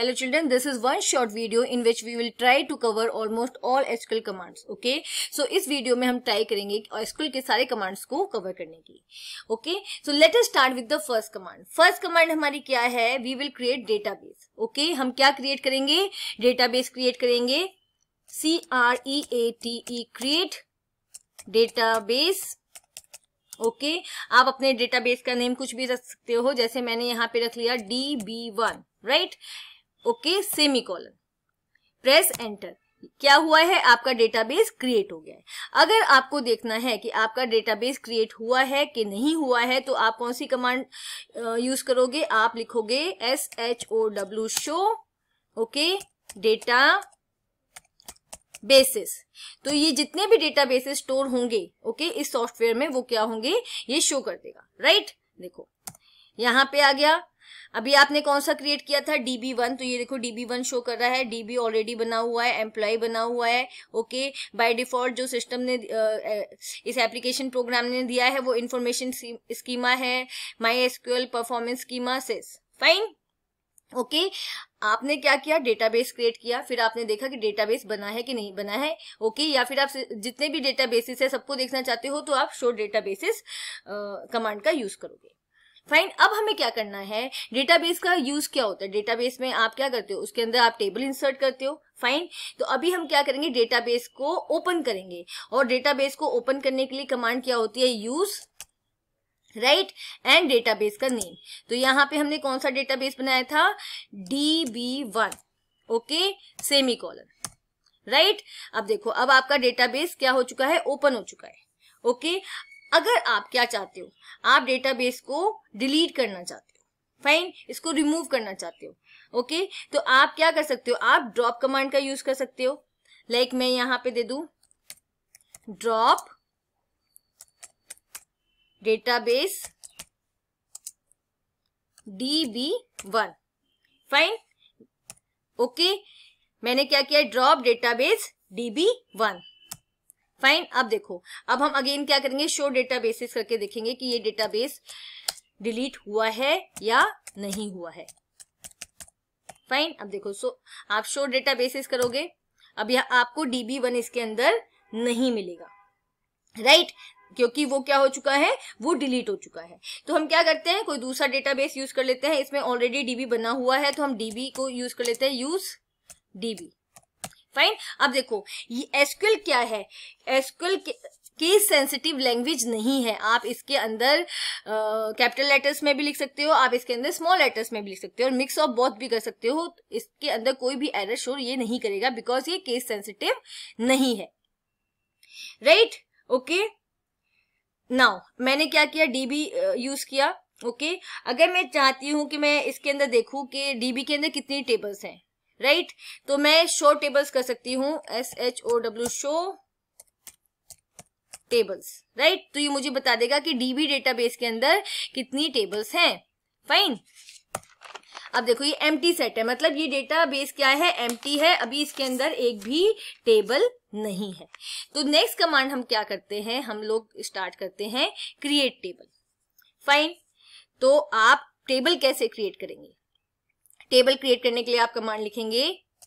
Hello children, this is one short video in which we will try to cover almost all SQL commands. Okay, so is video mein hum try karenge SQL ke sare commands ko cover karne ki Okay, so let us start with the first command. First command hamari kya hai We will create database. Okay, hum kya create karenge Database create karenge C R E A T E create database. Okay okay, आप अपने database का name कुछ भी रख सकते हो जैसे मैंने यहाँ पे रख लिया D B one right okay semicolon press enter क्या हुआ है आपका डेटाबेस क्रिएट हो गया है अगर आपको देखना है कि आपका डेटाबेस क्रिएट हुआ है कि नहीं हुआ है तो आप कौन सी कमांड यूज करोगे आप लिखोगे S H O W show okay databases तो ये जितने भी डेटा बेसिस स्टोर होंगे ओके इस सॉफ्टवेयर में वो क्या होंगे ये शो कर देगा राइट देखो यहाँ पे आ गया अभी आपने कौन सा क्रिएट किया था बी वन तो ये देखो बी वन शो कर रहा है बी ऑलरेडी बना हुआ है एम्प्लॉय बना हुआ है ओके बाय डिफॉल्ट जो सिस्टम ने इस एप्लीकेशन प्रोग्राम ने दिया है वो इन्फॉर्मेशन स्कीमा है माई एसक्यूएल परफॉर्मेंस स्कीमा से फाइन ओके okay, आपने क्या किया डेटाबेस क्रिएट किया फिर आपने देखा कि डेटाबेस बना है कि नहीं बना है ओके okay, या फिर आप जितने भी डेटाबेसिस है सबको देखना चाहते हो तो आप शो डेटाबेसिस कमांड का यूज करोगे फाइन अब हमें क्या करना है डेटाबेस का यूज क्या होता है डेटाबेस में आप क्या करते हो उसके अंदर आप टेबल इंसर्ट करते हो फाइन तो अभी हम क्या करेंगे डेटाबेस को ओपन करेंगे और डेटाबेस को ओपन करने के लिए कमांड क्या होती है यूज राइट एंड डेटाबेस का नेम तो यहाँ पे हमने कौन सा डेटाबेस बनाया था D B one okay semicolon right अब देखो अब आपका डेटाबेस क्या हो चुका है ओपन हो चुका है ओके okay? अगर आप क्या चाहते हो आप डेटाबेस को डिलीट करना चाहते हो फाइन इसको रिमूव करना चाहते हो ओके तो आप क्या कर सकते हो आप ड्रॉप कमांड का यूज कर सकते हो लाइक like मैं यहां पे दे दू drop database DB one fine okay मैंने क्या किया drop database DB one fine अब देखो अब हम अगेन क्या करेंगे शो डेटा बेसिस करके देखेंगे कि ये डेटा बेस डिलीट हुआ है या नहीं हुआ है फाइन अब देखो सो आप शो डेटा बेसिस करोगे अब यह आपको डीबी वन इसके अंदर नहीं मिलेगा राइट right? क्योंकि वो क्या हो चुका है वो डिलीट हो चुका है तो हम क्या करते हैं कोई दूसरा डेटाबेस यूज कर लेते हैं इसमें ऑलरेडी डीबी बना हुआ है तो हम डीबी को यूज कर लेते हैं यूज डीबी फाइन अब देखो ये एसक्यूएल क्या है एसक्यूएल केस सेंसिटिव लैंग्वेज नहीं है आप इसके अंदर कैपिटल uh, लेटर्स में भी लिख सकते हो आप इसके अंदर स्मॉल लेटर्स में भी लिख सकते हो और मिक्स ऑफ बॉथ भी कर सकते हो इसके अंदर कोई भी एरर शोर ये नहीं करेगा बिकॉज ये केस सेंसिटिव नहीं है राइट ओके नाउ मैंने क्या किया डीबी यूज किया ओके okay? अगर मैं चाहती हूं कि मैं इसके अंदर देखू कि डीबी के अंदर कितनी टेबल्स हैं राइट तो मैं शो टेबल्स कर सकती हूँ S H O W show tables right तो ये मुझे बता देगा कि डीबी डेटाबेस के अंदर कितनी टेबल्स हैं फाइन अब देखो ये एम सेट है मतलब ये डेटा बेस क्या है एम है अभी इसके अंदर एक भी टेबल नहीं है तो नेक्स्ट कमांड हम क्या करते हैं हम लोग स्टार्ट करते हैं क्रिएट टेबल फाइन तो आप टेबल कैसे क्रिएट करेंगे टेबल क्रिएट करने के लिए आप कमांड लिखेंगे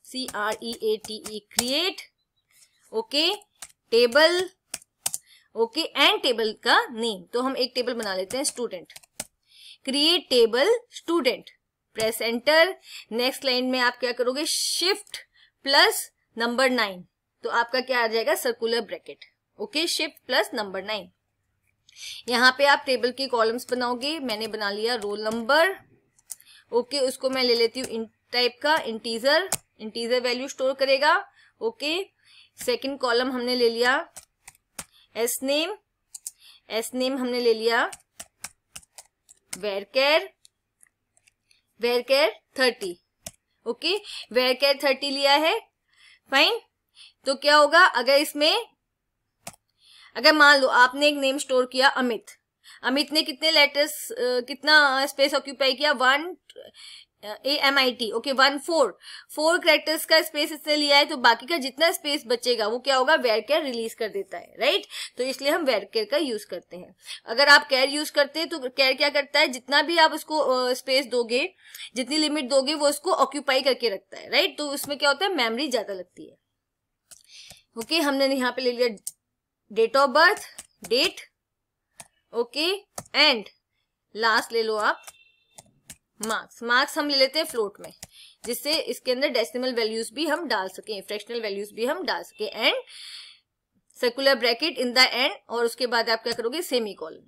C R E A T E create okay table okay and table का नेम तो हम एक टेबल बना लेते हैं student create table student press enter next line में आप क्या करोगे शिफ्ट प्लस नंबर नाइन तो आपका क्या आ जाएगा circular bracket okay shift plus number nine यहाँ पे आप टेबल के कॉलम्स बनाओगे मैंने बना लिया रोल नंबर ओके okay, उसको मैं ले लेती हूँ टाइप का इंटीजर इंटीजर वैल्यू स्टोर करेगा ओके सेकंड कॉलम हमने ले लिया एस नेम एस नेम हमने ले लिया varchar varchar thirty okay varchar thirty लिया है फाइन तो क्या होगा अगर इसमें अगर मान लो आपने एक नेम स्टोर किया अमित अमित ने कितने लेटर्स कितना स्पेस ऑक्यूपाई किया one A M I T okay one four four characters का स्पेस इसने लिया है तो बाकी का जितना स्पेस बचेगा वो क्या होगा वेयर केयर रिलीज कर देता है राइट तो इसलिए हम वेयर केयर का यूज करते हैं अगर आप केयर यूज करते हैं तो केयर क्या करता है जितना भी आप उसको स्पेस uh, दोगे जितनी लिमिट दोगे वो उसको ऑक्यूपाई करके रखता है राइट तो उसमें क्या होता है मेमरी ज्यादा लगती है ओके okay, हमने यहाँ पे ले लिया date of birth date okay and last ले लो आप मार्क्स मार्क्स हम ले लेते हैं फ्लोट में जिससे इसके अंदर डेसिमल वैल्यूज भी हम डाल सकें फ्रैक्शनल वैल्यूज भी हम डाल सकें and circular bracket in the end और उसके बाद आप क्या करोगे सेमी कॉलम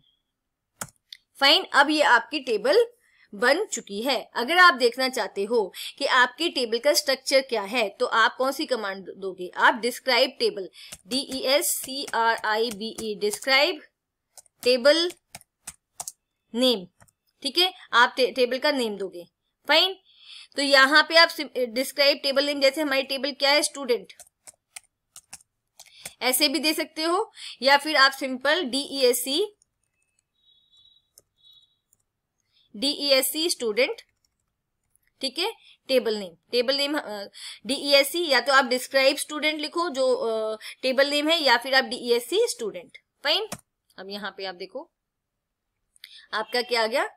फाइन अब ये आपकी टेबल बन चुकी है अगर आप देखना चाहते हो कि आपके टेबल का स्ट्रक्चर क्या है तो आप कौन सी कमांड दोगे आप describe table D E S C R I B E describe table name ठीक है आप टे, टेबल का नेम दोगे फाइन तो यहां पे आप डिस्क्राइब टेबल नेम जैसे हमारी टेबल क्या है स्टूडेंट ऐसे भी दे सकते हो या फिर आप सिंपल डीईएससी डीईएससी स्टूडेंट ठीक है table name table name DESC या तो आप डिस्क्राइब स्टूडेंट लिखो जो टेबल uh, नेम है या फिर आप डीईएससी स्टूडेंट फाइन अब यहाँ पे आप देखो आपका क्या आ गया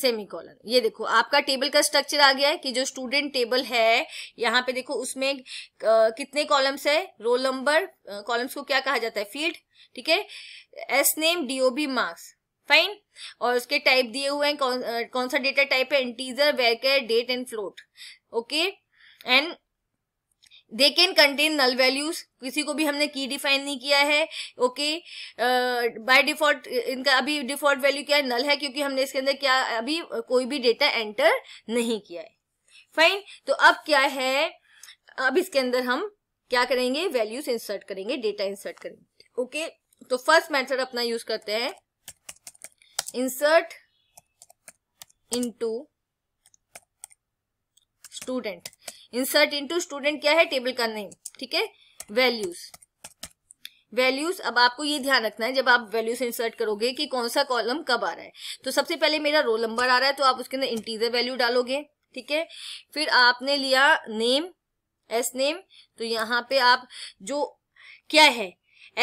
सेमी कॉलन ये देखो आपका टेबल का स्ट्रक्चर आ गया है कि जो स्टूडेंट टेबल है यहाँ पे देखो उसमें कितने कॉलम्स है रोल नंबर कॉलम्स को क्या कहा जाता है फील्ड ठीक है S name DOB marks fine और उसके टाइप दिए हुए हैं कौन, कौन सा डेटा टाइप है integer varchar date and float okay and they can contain null values किसी को भी हमने की डिफाइन नहीं किया है ओके बाय डिफॉल्ट इनका अभी डिफॉल्ट वैल्यू क्या है नल है क्योंकि हमने इसके अंदर क्या अभी कोई भी डेटा एंटर नहीं किया है फाइन तो अब क्या है अब इसके अंदर हम क्या करेंगे वैल्यूज इंसर्ट करेंगे डेटा इंसर्ट करेंगे ओके तो फर्स्ट मेथड अपना यूज करते हैं insert into student insert into student क्या है टेबल का नेम ठीक है वैल्यूज वैल्यूज अब आपको ये ध्यान रखना है जब आप वैल्यूज इंसर्ट करोगे कि कौन सा कॉलम कब आ रहा है तो सबसे पहले मेरा रोल नंबर आ रहा है तो आप उसके अंदर इंटीजर वैल्यू डालोगे ठीक है फिर आपने लिया नेम एस नेम तो यहाँ पे आप जो क्या है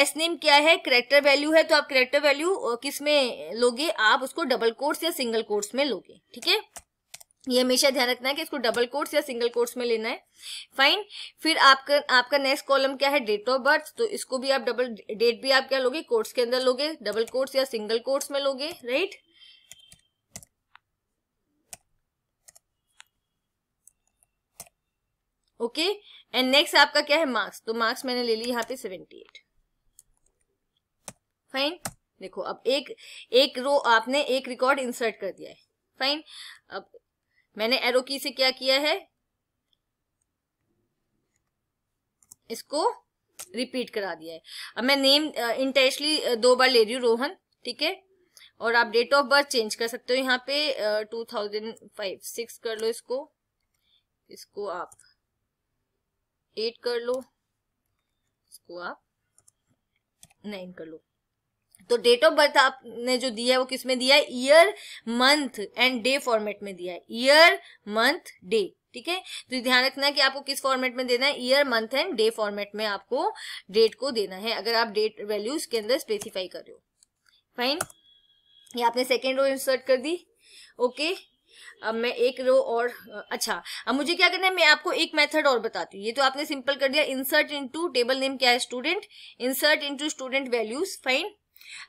एस नेम क्या है करेक्टर वैल्यू है तो आप करेक्टर वैल्यू किस में लोगे आप उसको डबल कोर्स या सिंगल कोर्स में लोगे ठीक है ये हमेशा ध्यान रखना है कि इसको डबल कोर्स या सिंगल कोर्स में लेना है फाइन फिर आपका आपका नेक्स्ट कॉलम क्या है डेट ऑफ बर्थ तो इसको भी आप डबल डेट भी आप क्या लोगे कोर्स के अंदर लोगे डबल कोर्स या सिंगल कोर्स में लोगे राइट ओके एंड नेक्स्ट आपका क्या है मार्क्स तो मार्क्स मैंने ले ली यहाँ पे सेवेंटी एट फाइन देखो अब एक एक रो आपने एक रिकॉर्ड इंसर्ट कर दिया है फाइन अब मैंने एरो की से क्या किया है इसको रिपीट करा दिया है अब मैं नेम इंटेंशली दो बार ले रही हूँ रोहन ठीक है और आप डेट ऑफ बर्थ चेंज कर सकते हो यहाँ पे टू थाउजेंड फाइव सिक्स कर लो इसको इसको आप एट कर लो इसको आप नाइन कर लो तो डेट ऑफ बर्थ आपने जो दिया है वो किस में दिया है year month and day format में दिया है ईयर मंथ डे ठीक है तो ध्यान रखना है कि आपको किस फॉर्मेट में देना है year month and day format में आपको डेट को देना है अगर आप डेट वैल्यूज के अंदर स्पेसिफाई कर रहे हो फाइन ये आपने सेकेंड रो इंसर्ट कर दी ओके अब मैं एक रो और अच्छा अब मुझे क्या करना है मैं आपको एक मेथड और बताती हूँ ये तो आपने सिंपल कर दिया इंसर्ट इनटू टेबल नेम क्या है student insert into student values fine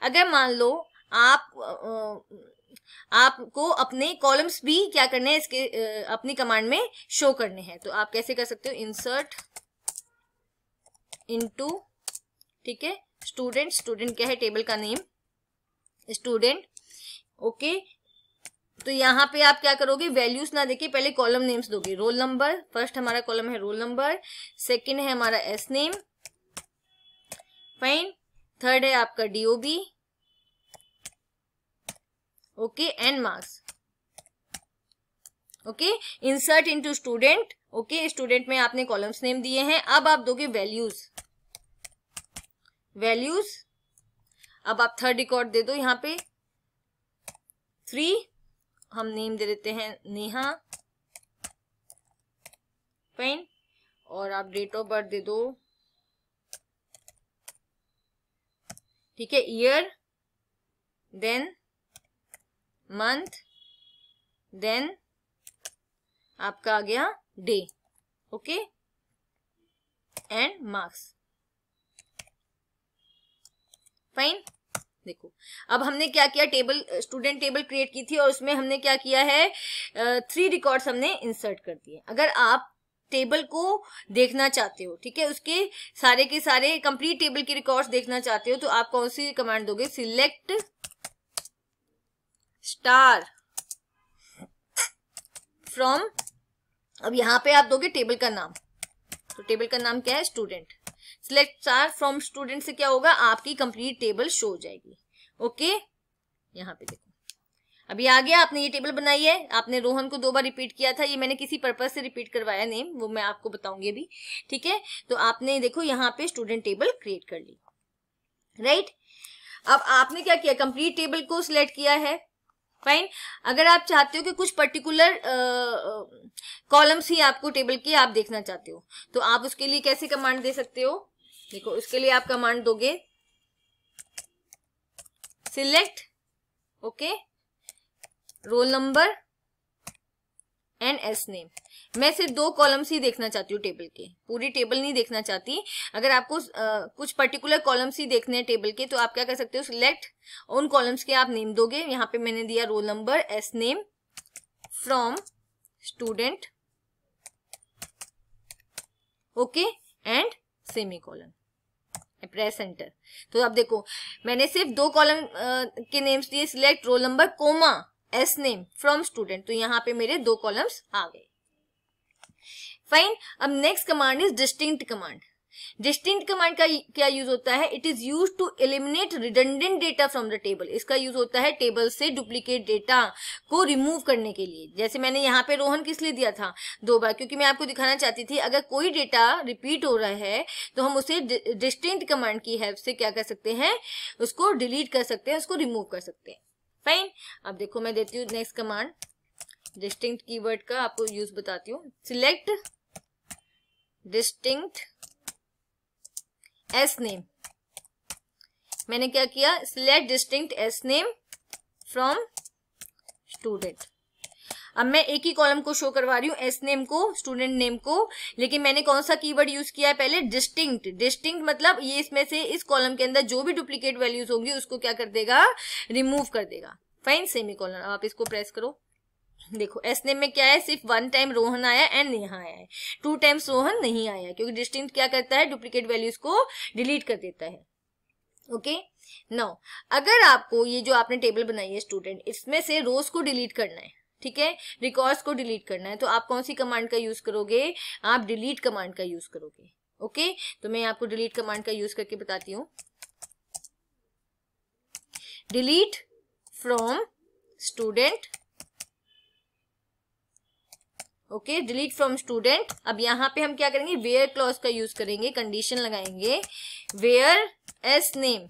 अगर मान लो आप आपको अपने कॉलम्स भी क्या करने हैं इसके अपनी कमांड में शो करने हैं तो आप कैसे कर सकते हो इंसर्ट इनटू ठीक है स्टूडेंट स्टूडेंट क्या है टेबल का नेम स्टूडेंट ओके तो यहाँ पे आप क्या करोगे वैल्यूज ना देके पहले कॉलम नेम्स दोगे रोल नंबर फर्स्ट हमारा कॉलम है रोल नंबर सेकंड है हमारा एस नेम फाइन थर्ड है आपका DOB okay and marks okay insert into student okay student में आपने कॉलम्स नेम दिए हैं अब आप दोगे वैल्यूज वैल्यूज अब आप थर्ड रिकॉर्ड दे दो यहाँ पे थ्री हम नेम दे देते हैं नेहा पेन और आप डेट ऑफ बर्थ दे दो ठीक है ईयर देन मंथ देन आपका आ गया day okay and marks fine देखो अब हमने क्या किया टेबल स्टूडेंट टेबल क्रिएट की थी और उसमें हमने क्या किया है थ्री रिकॉर्ड्स हमने इंसर्ट कर दिए अगर आप टेबल को देखना चाहते हो ठीक है उसके सारे के सारे कंप्लीट टेबल के रिकॉर्ड्स देखना चाहते हो तो आप कौन सी कमांड दोगे सिलेक्ट स्टार फ्रॉम अब यहाँ पे आप दोगे टेबल का नाम तो टेबल का नाम क्या है student select star from student से क्या होगा आपकी कंप्लीट टेबल शो हो जाएगी ओके यहाँ पे देखो अभी आ गया आपने ये टेबल बनाई है आपने रोहन को दो बार रिपीट किया था ये मैंने किसी पर्पज से रिपीट करवाया नेम वो मैं आपको बताऊंगी अभी ठीक है तो आपने देखो यहाँ पे स्टूडेंट टेबल क्रिएट कर ली राइट अब आपने क्या किया कंप्लीट टेबल को सिलेक्ट किया है फाइन अगर आप चाहते हो कि कुछ पर्टिकुलर कॉलम्स ही आपको टेबल के आप देखना चाहते हो तो आप उसके लिए कैसे कमांड दे सकते हो देखो उसके लिए आप कमांड दोगे select okay okay? Roll number and S name मैं सिर्फ दो कॉलम्स ही देखना चाहती हूँ टेबल के पूरी टेबल नहीं देखना चाहती अगर आपको आ, कुछ पर्टिकुलर कॉलम्स ही देखने हैं टेबल के तो आप क्या कर सकते हो सिलेक्ट उन कॉलम्स के आप नेम दोगे यहाँ पे मैंने दिया roll number S name from student okay and semicolon press enter तो आप देखो मैंने सिर्फ दो कॉलम के नेम्स दिए select roll number comma S name from student तो यहाँ पे मेरे दो कॉलम्स आ गए फाइन अब next command is distinct command distinct command का क्या यूज होता है it is use to eliminate redundant data from the table इसका यूज होता है टेबल से डुप्लीकेट डेटा को रिमूव करने के लिए जैसे मैंने यहाँ पे रोहन किस लिए दिया था दो बार क्योंकि मैं आपको दिखाना चाहती थी अगर कोई डेटा रिपीट हो रहा है तो हम उसे डिस्टिंक्ट कमांड की हेल्प से क्या कर सकते हैं उसको डिलीट कर सकते हैं उसको रिमूव कर सकते हैं फाइन अब देखो मैं देती हूँ नेक्स्ट कमांड डिस्टिंक्ट कीवर्ड का आपको यूज बताती हूँ सिलेक्ट डिस्टिंक्ट एस नेम मैंने क्या किया select distinct S name from student अब मैं एक ही कॉलम को शो करवा रही हूँ एस नेम को स्टूडेंट नेम को लेकिन मैंने कौन सा कीवर्ड यूज किया है पहले डिस्टिंक्ट डिस्टिंक्ट मतलब ये इसमें से इस कॉलम के अंदर जो भी डुप्लीकेट वैल्यूज होंगी उसको क्या कर देगा रिमूव कर देगा फाइन सेमी कॉलम आप इसको प्रेस करो देखो एस नेम में क्या है सिर्फ वन टाइम रोहन आया एंड यहाँ आया है टू टाइम्स रोहन नहीं आया क्योंकि डिस्टिंक्ट क्या करता है डुप्लीकेट वैल्यूज को डिलीट कर देता है ओके okay? नाउ अगर आपको ये जो आपने टेबल बनाई है स्टूडेंट इसमें से रोज को डिलीट करना है ठीक है रिकॉर्ड्स को डिलीट करना है तो आप कौन सी कमांड का यूज करोगे आप डिलीट कमांड का यूज करोगे ओके तो मैं आपको डिलीट कमांड का यूज करके बताती हूँ delete from student okay delete from student अब यहां पे हम क्या करेंगे वेयर क्लॉज का यूज करेंगे कंडीशन लगाएंगे वेयर एस नेम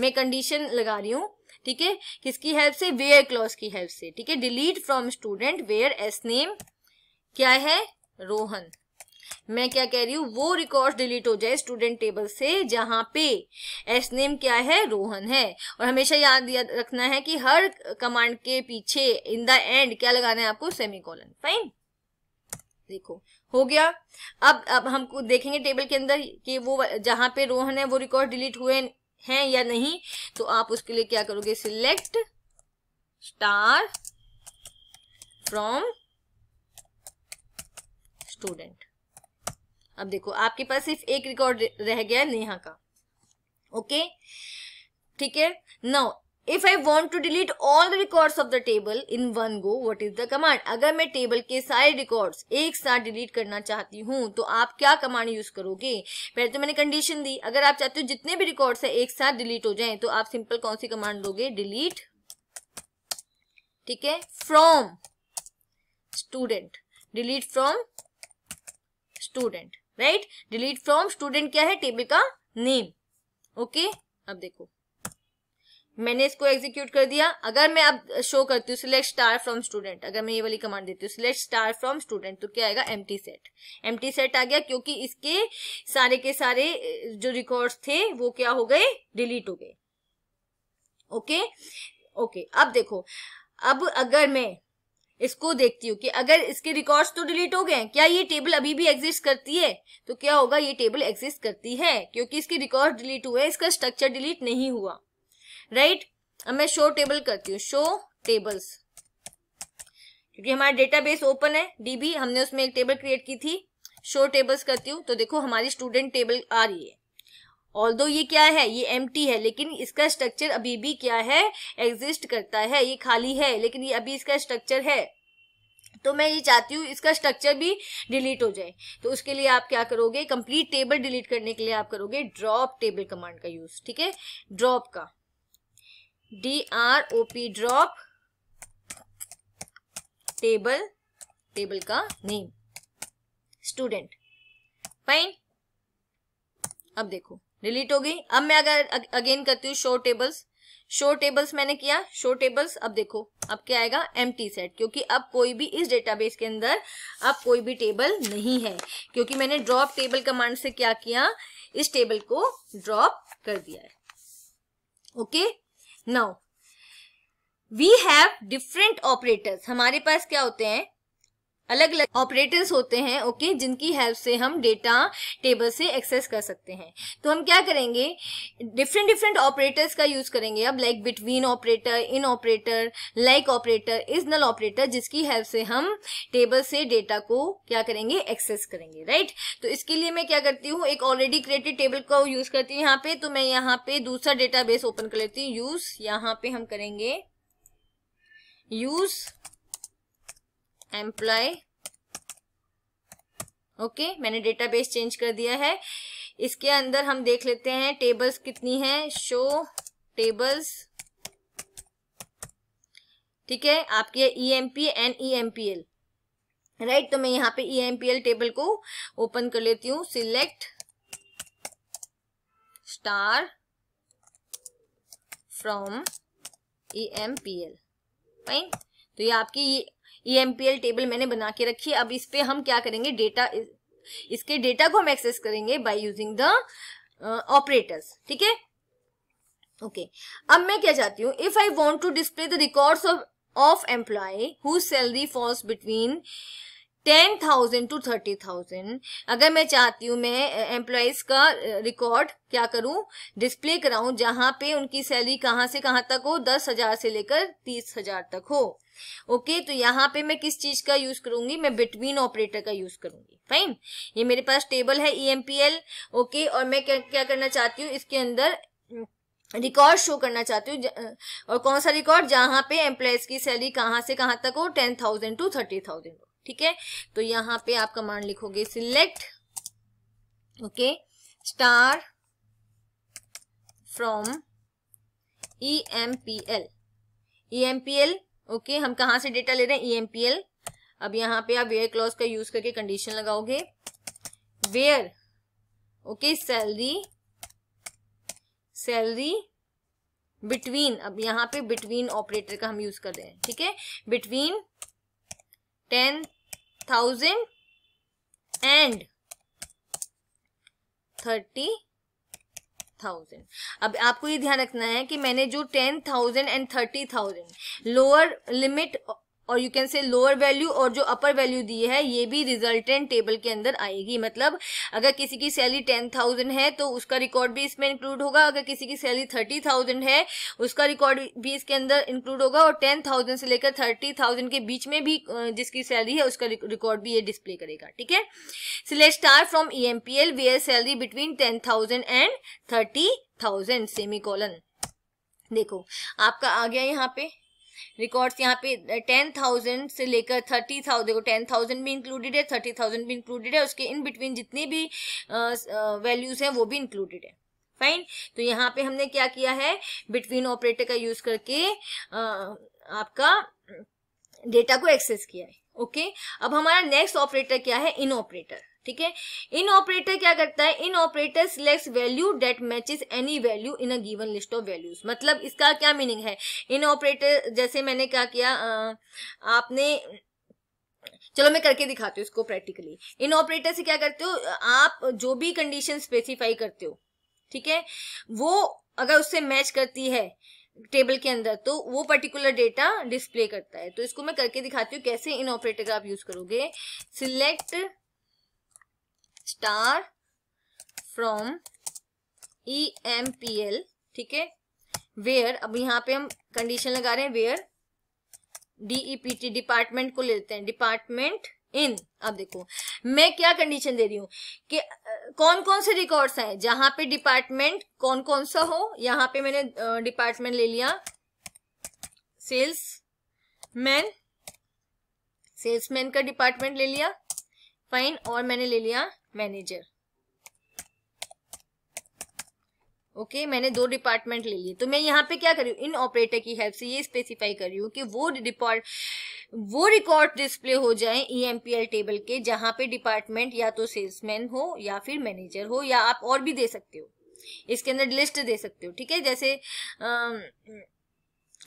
मैं कंडीशन लगा रही हूं ठीक है किसकी हेल्प से वेयर क्लॉज की हेल्प से ठीक है delete from student where S name क्या है रोहन मैं क्या कह रही हूँ वो रिकॉर्ड डिलीट हो जाए स्टूडेंट टेबल से जहां पे एस नेम क्या है रोहन है और हमेशा याद रखना है कि हर कमांड के पीछे इन द एंड क्या लगाना है आपको सेमीकोलन फाइन देखो हो गया अब अब हम देखेंगे टेबल के अंदर कि वो जहां पे रोहन है वो रिकॉर्ड डिलीट हुए हैं या नहीं तो आप उसके लिए क्या करोगे सिलेक्ट स्टार फ्रॉम स्टूडेंट अब देखो आपके पास सिर्फ एक रिकॉर्ड रह गया नेहा का ओके ठीक है now if I want to delete all the record of the table in one go what is the command अगर मैं टेबल के सारे रिकॉर्ड एक साथ डिलीट करना चाहती हूँ तो आप क्या कमांड यूज करोगे पहले तो मैंने कंडीशन दी अगर आप चाहते हो जितने भी रिकॉर्ड है एक साथ डिलीट हो जाए तो आप सिंपल कौन सी कमांड लोगे डिलीट ठीक है from student delete from student right delete from student क्या है टेबल का नेम ओके okay? अब देखो मैंने इसको एग्जीक्यूट कर दिया अगर मैं अब शो करती हूँ सिलेक्ट स्टार फ्रॉम स्टूडेंट अगर मैं ये वाली कमांड देती हूँ सिलेक्ट स्टार फ्रॉम स्टूडेंट तो क्या आएगा एम सेट एम सेट आ गया क्योंकि इसके सारे के सारे जो रिकॉर्ड्स थे वो क्या हो गए डिलीट हो गए ओके ओके अब देखो अब अगर मैं इसको देखती हूँ कि अगर इसके रिकॉर्ड्स तो डिलीट हो गए क्या ये टेबल अभी भी एग्जिस्ट करती है तो क्या होगा ये टेबल एग्जिस्ट करती है क्योंकि इसके रिकॉर्ड डिलीट हुए इसका स्ट्रक्चर डिलीट नहीं हुआ राइट अब मैं शो टेबल करती हूँ शो टेबल्स क्योंकि हमारा डेटाबेस ओपन है डीबी हमने उसमें एक टेबल क्रिएट की थी शो टेबल्स करती हूँ तो देखो हमारी स्टूडेंट टेबल आ रही है ऑल दो ये क्या है ये एम है लेकिन इसका स्ट्रक्चर अभी भी क्या है एग्जिस्ट करता है ये खाली है लेकिन ये अभी इसका स्ट्रक्चर है तो मैं ये चाहती हूँ इसका स्ट्रक्चर भी डिलीट हो जाए तो उसके लिए आप क्या करोगे कंप्लीट टेबल डिलीट करने के लिए आप करोगे ड्रॉप टेबल कमांड का यूज ठीक है ड्रॉप का D R O P drop table table का नेम स्टूडेंट फाइन अब देखो डिलीट हो गई अब मैं अगर अगेन करती हूँ शो टेबल्स शो टेबल्स मैंने किया शो टेबल्स अब देखो अब क्या आएगा एम सेट क्योंकि अब कोई भी इस डेटाबेस के अंदर अब कोई भी टेबल नहीं है क्योंकि मैंने ड्रॉप टेबल कमांड से क्या किया इस टेबल को ड्रॉप कर दिया है okay okay? Now we have different operators हमारे पास क्या होते हैं अलग अलग ऑपरेटर्स होते हैं ओके जिनकी हेल्प से हम डेटा टेबल से एक्सेस कर सकते हैं तो हम क्या करेंगे डिफरेंट डिफरेंट ऑपरेटर्स का यूज करेंगे अब like between operator in operator like operator is null operator जिसकी हेल्प से हम टेबल से डेटा को क्या करेंगे एक्सेस करेंगे राइट तो इसके लिए मैं क्या करती हूँ एक ऑलरेडी क्रिएटेड टेबल को यूज करती हूँ यहाँ पे तो मैं यहाँ पे दूसरा डेटा ओपन कर लेती हूँ यूज यहाँ पे हम करेंगे यूज एम्प्लॉय ओके okay, मैंने डेटाबेस चेंज कर दिया है इसके अंदर हम देख लेते हैं टेबल्स कितनी है शो टेबल्स ठीक है आपकी है E M P and E M P L right तो मैं यहाँ पे E M P L table को ओपन कर लेती हूँ select star from E M P L तो ये आपकी e- ई e टेबल मैंने बना के रखी है अब इस पर हम क्या करेंगे डेटा इसके डेटा को हम एक्सेस करेंगे बाय यूजिंग द ऑपरेटर्स ठीक है ओके अब मैं क्या चाहती हूँ if I want to display the records of of employ who salary falls between ten thousand to thirty thousand अगर मैं चाहती हूँ मैं एम्प्लॉयज का रिकॉर्ड क्या करूँ डिस्प्ले कराऊ जहाँ पे उनकी सैलरी कहाँ से कहाँ तक हो दस हजार से लेकर तीस हजार तक हो ओके okay, तो यहाँ पे मैं किस चीज का यूज करूंगी मैं बिटवीन ऑपरेटर का यूज करूंगी फाइन ये मेरे पास टेबल है एल e ओके okay, और मैं क्या, क्या करना चाहती हूँ इसके अंदर रिकॉर्ड शो करना चाहती हूँ और कौन सा रिकॉर्ड जहाँ पे एम्प्लॉयज की सैलरी कहाँ से कहाँ तक हो ten thousand to thirty thousand ठीक है तो यहाँ पे आप कमांड लिखोगे select okay star from E M P L E M P L okay हम कहाँ से डेटा ले रहे हैं ई एम पी एल अब यहाँ पे आप वेयर क्लॉज का यूज करके कंडीशन लगाओगे where okay salary salary between अब यहाँ पे बिटवीन ऑपरेटर का हम यूज कर रहे हैं ठीक है between ten thousand and thirty thousand अब आपको ये ध्यान रखना है कि मैंने जो ten thousand and thirty thousand lower limit और you can say lower value और जो अपर वैल्यू दी है ये भी रिजल्टेंट टेबल के अंदर आएगी मतलब अगर किसी की सैलरी टेन थाउजेंड है तो उसका रिकॉर्ड भी इसमें इंक्लूड होगा अगर किसी की सैलरी थर्टी थाउजेंड है उसका रिकॉर्ड भी इसके अंदर इंक्लूड होगा और टेन थाउजेंड से लेकर थर्टी थाउजेंड के बीच में भी जिसकी सैलरी है उसका रिकॉर्ड भी ये डिस्प्ले करेगा ठीक है select star from E M P L where salary between ten thousand and thirty thousand semicolon देखो आपका आ गया यहाँ पे रिकॉर्ड्स यहाँ पे टेन थाउजेंड से लेकर थर्टी थाउजेंड देखो टेन थाउजेंड भी इंक्लूडेड है थर्टी थाउजेंड भी इंक्लूडेड है उसके इन बिटवीन जितनी भी वैल्यूज हैं वो भी इंक्लूडेड है फाइन तो यहाँ पे हमने क्या किया है बिटवीन ऑपरेटर का यूज करके आ, आपका डेटा को एक्सेस किया है ओके okay? अब हमारा नेक्स्ट ऑपरेटर क्या है इन ऑपरेटर ठीक है इन ऑपरेटर क्या करता है in operator select value that matches any value in a given list of values मतलब इसका क्या मीनिंग है इन ऑपरेटर जैसे मैंने क्या किया आपने चलो मैं करके दिखाती हूँ इसको प्रैक्टिकली इन ऑपरेटर से क्या करते हो आप जो भी कंडीशन स्पेसिफाई करते हो ठीक है वो अगर उससे मैच करती है टेबल के अंदर तो वो पर्टिकुलर डेटा डिस्प्ले करता है तो इसको मैं करके दिखाती हूँ कैसे इन ऑपरेटर का आप यूज करोगे select star from E M P L ठीक है वेयर अब यहाँ पे हम कंडीशन लगा रहे हैं वेयर डीईपीटी डिपार्टमेंट को लेते हैं डिपार्टमेंट इन अब देखो मैं क्या कंडीशन दे रही हूँ कि कौन कौन से रिकॉर्ड्स हैं जहां पे डिपार्टमेंट कौन कौन सा हो यहाँ पे मैंने डिपार्टमेंट ले लिया सेल्स मैन सेल्स मैन का डिपार्टमेंट ले लिया फाइन और मैंने ले लिया मैनेजर ओके okay, मैंने दो डिपार्टमेंट ले लिए तो मैं यहाँ पे क्या करी इन ऑपरेटर की हेल्प से ये स्पेसिफाई कर रही हूँ कि वो डिपार्ट वो रिकॉर्ड डिस्प्ले हो जाए ई e टेबल के जहाँ पे डिपार्टमेंट या तो सेल्समैन हो या फिर मैनेजर हो या आप और भी दे सकते हो इसके अंदर लिस्ट दे सकते हो ठीक है जैसे आ,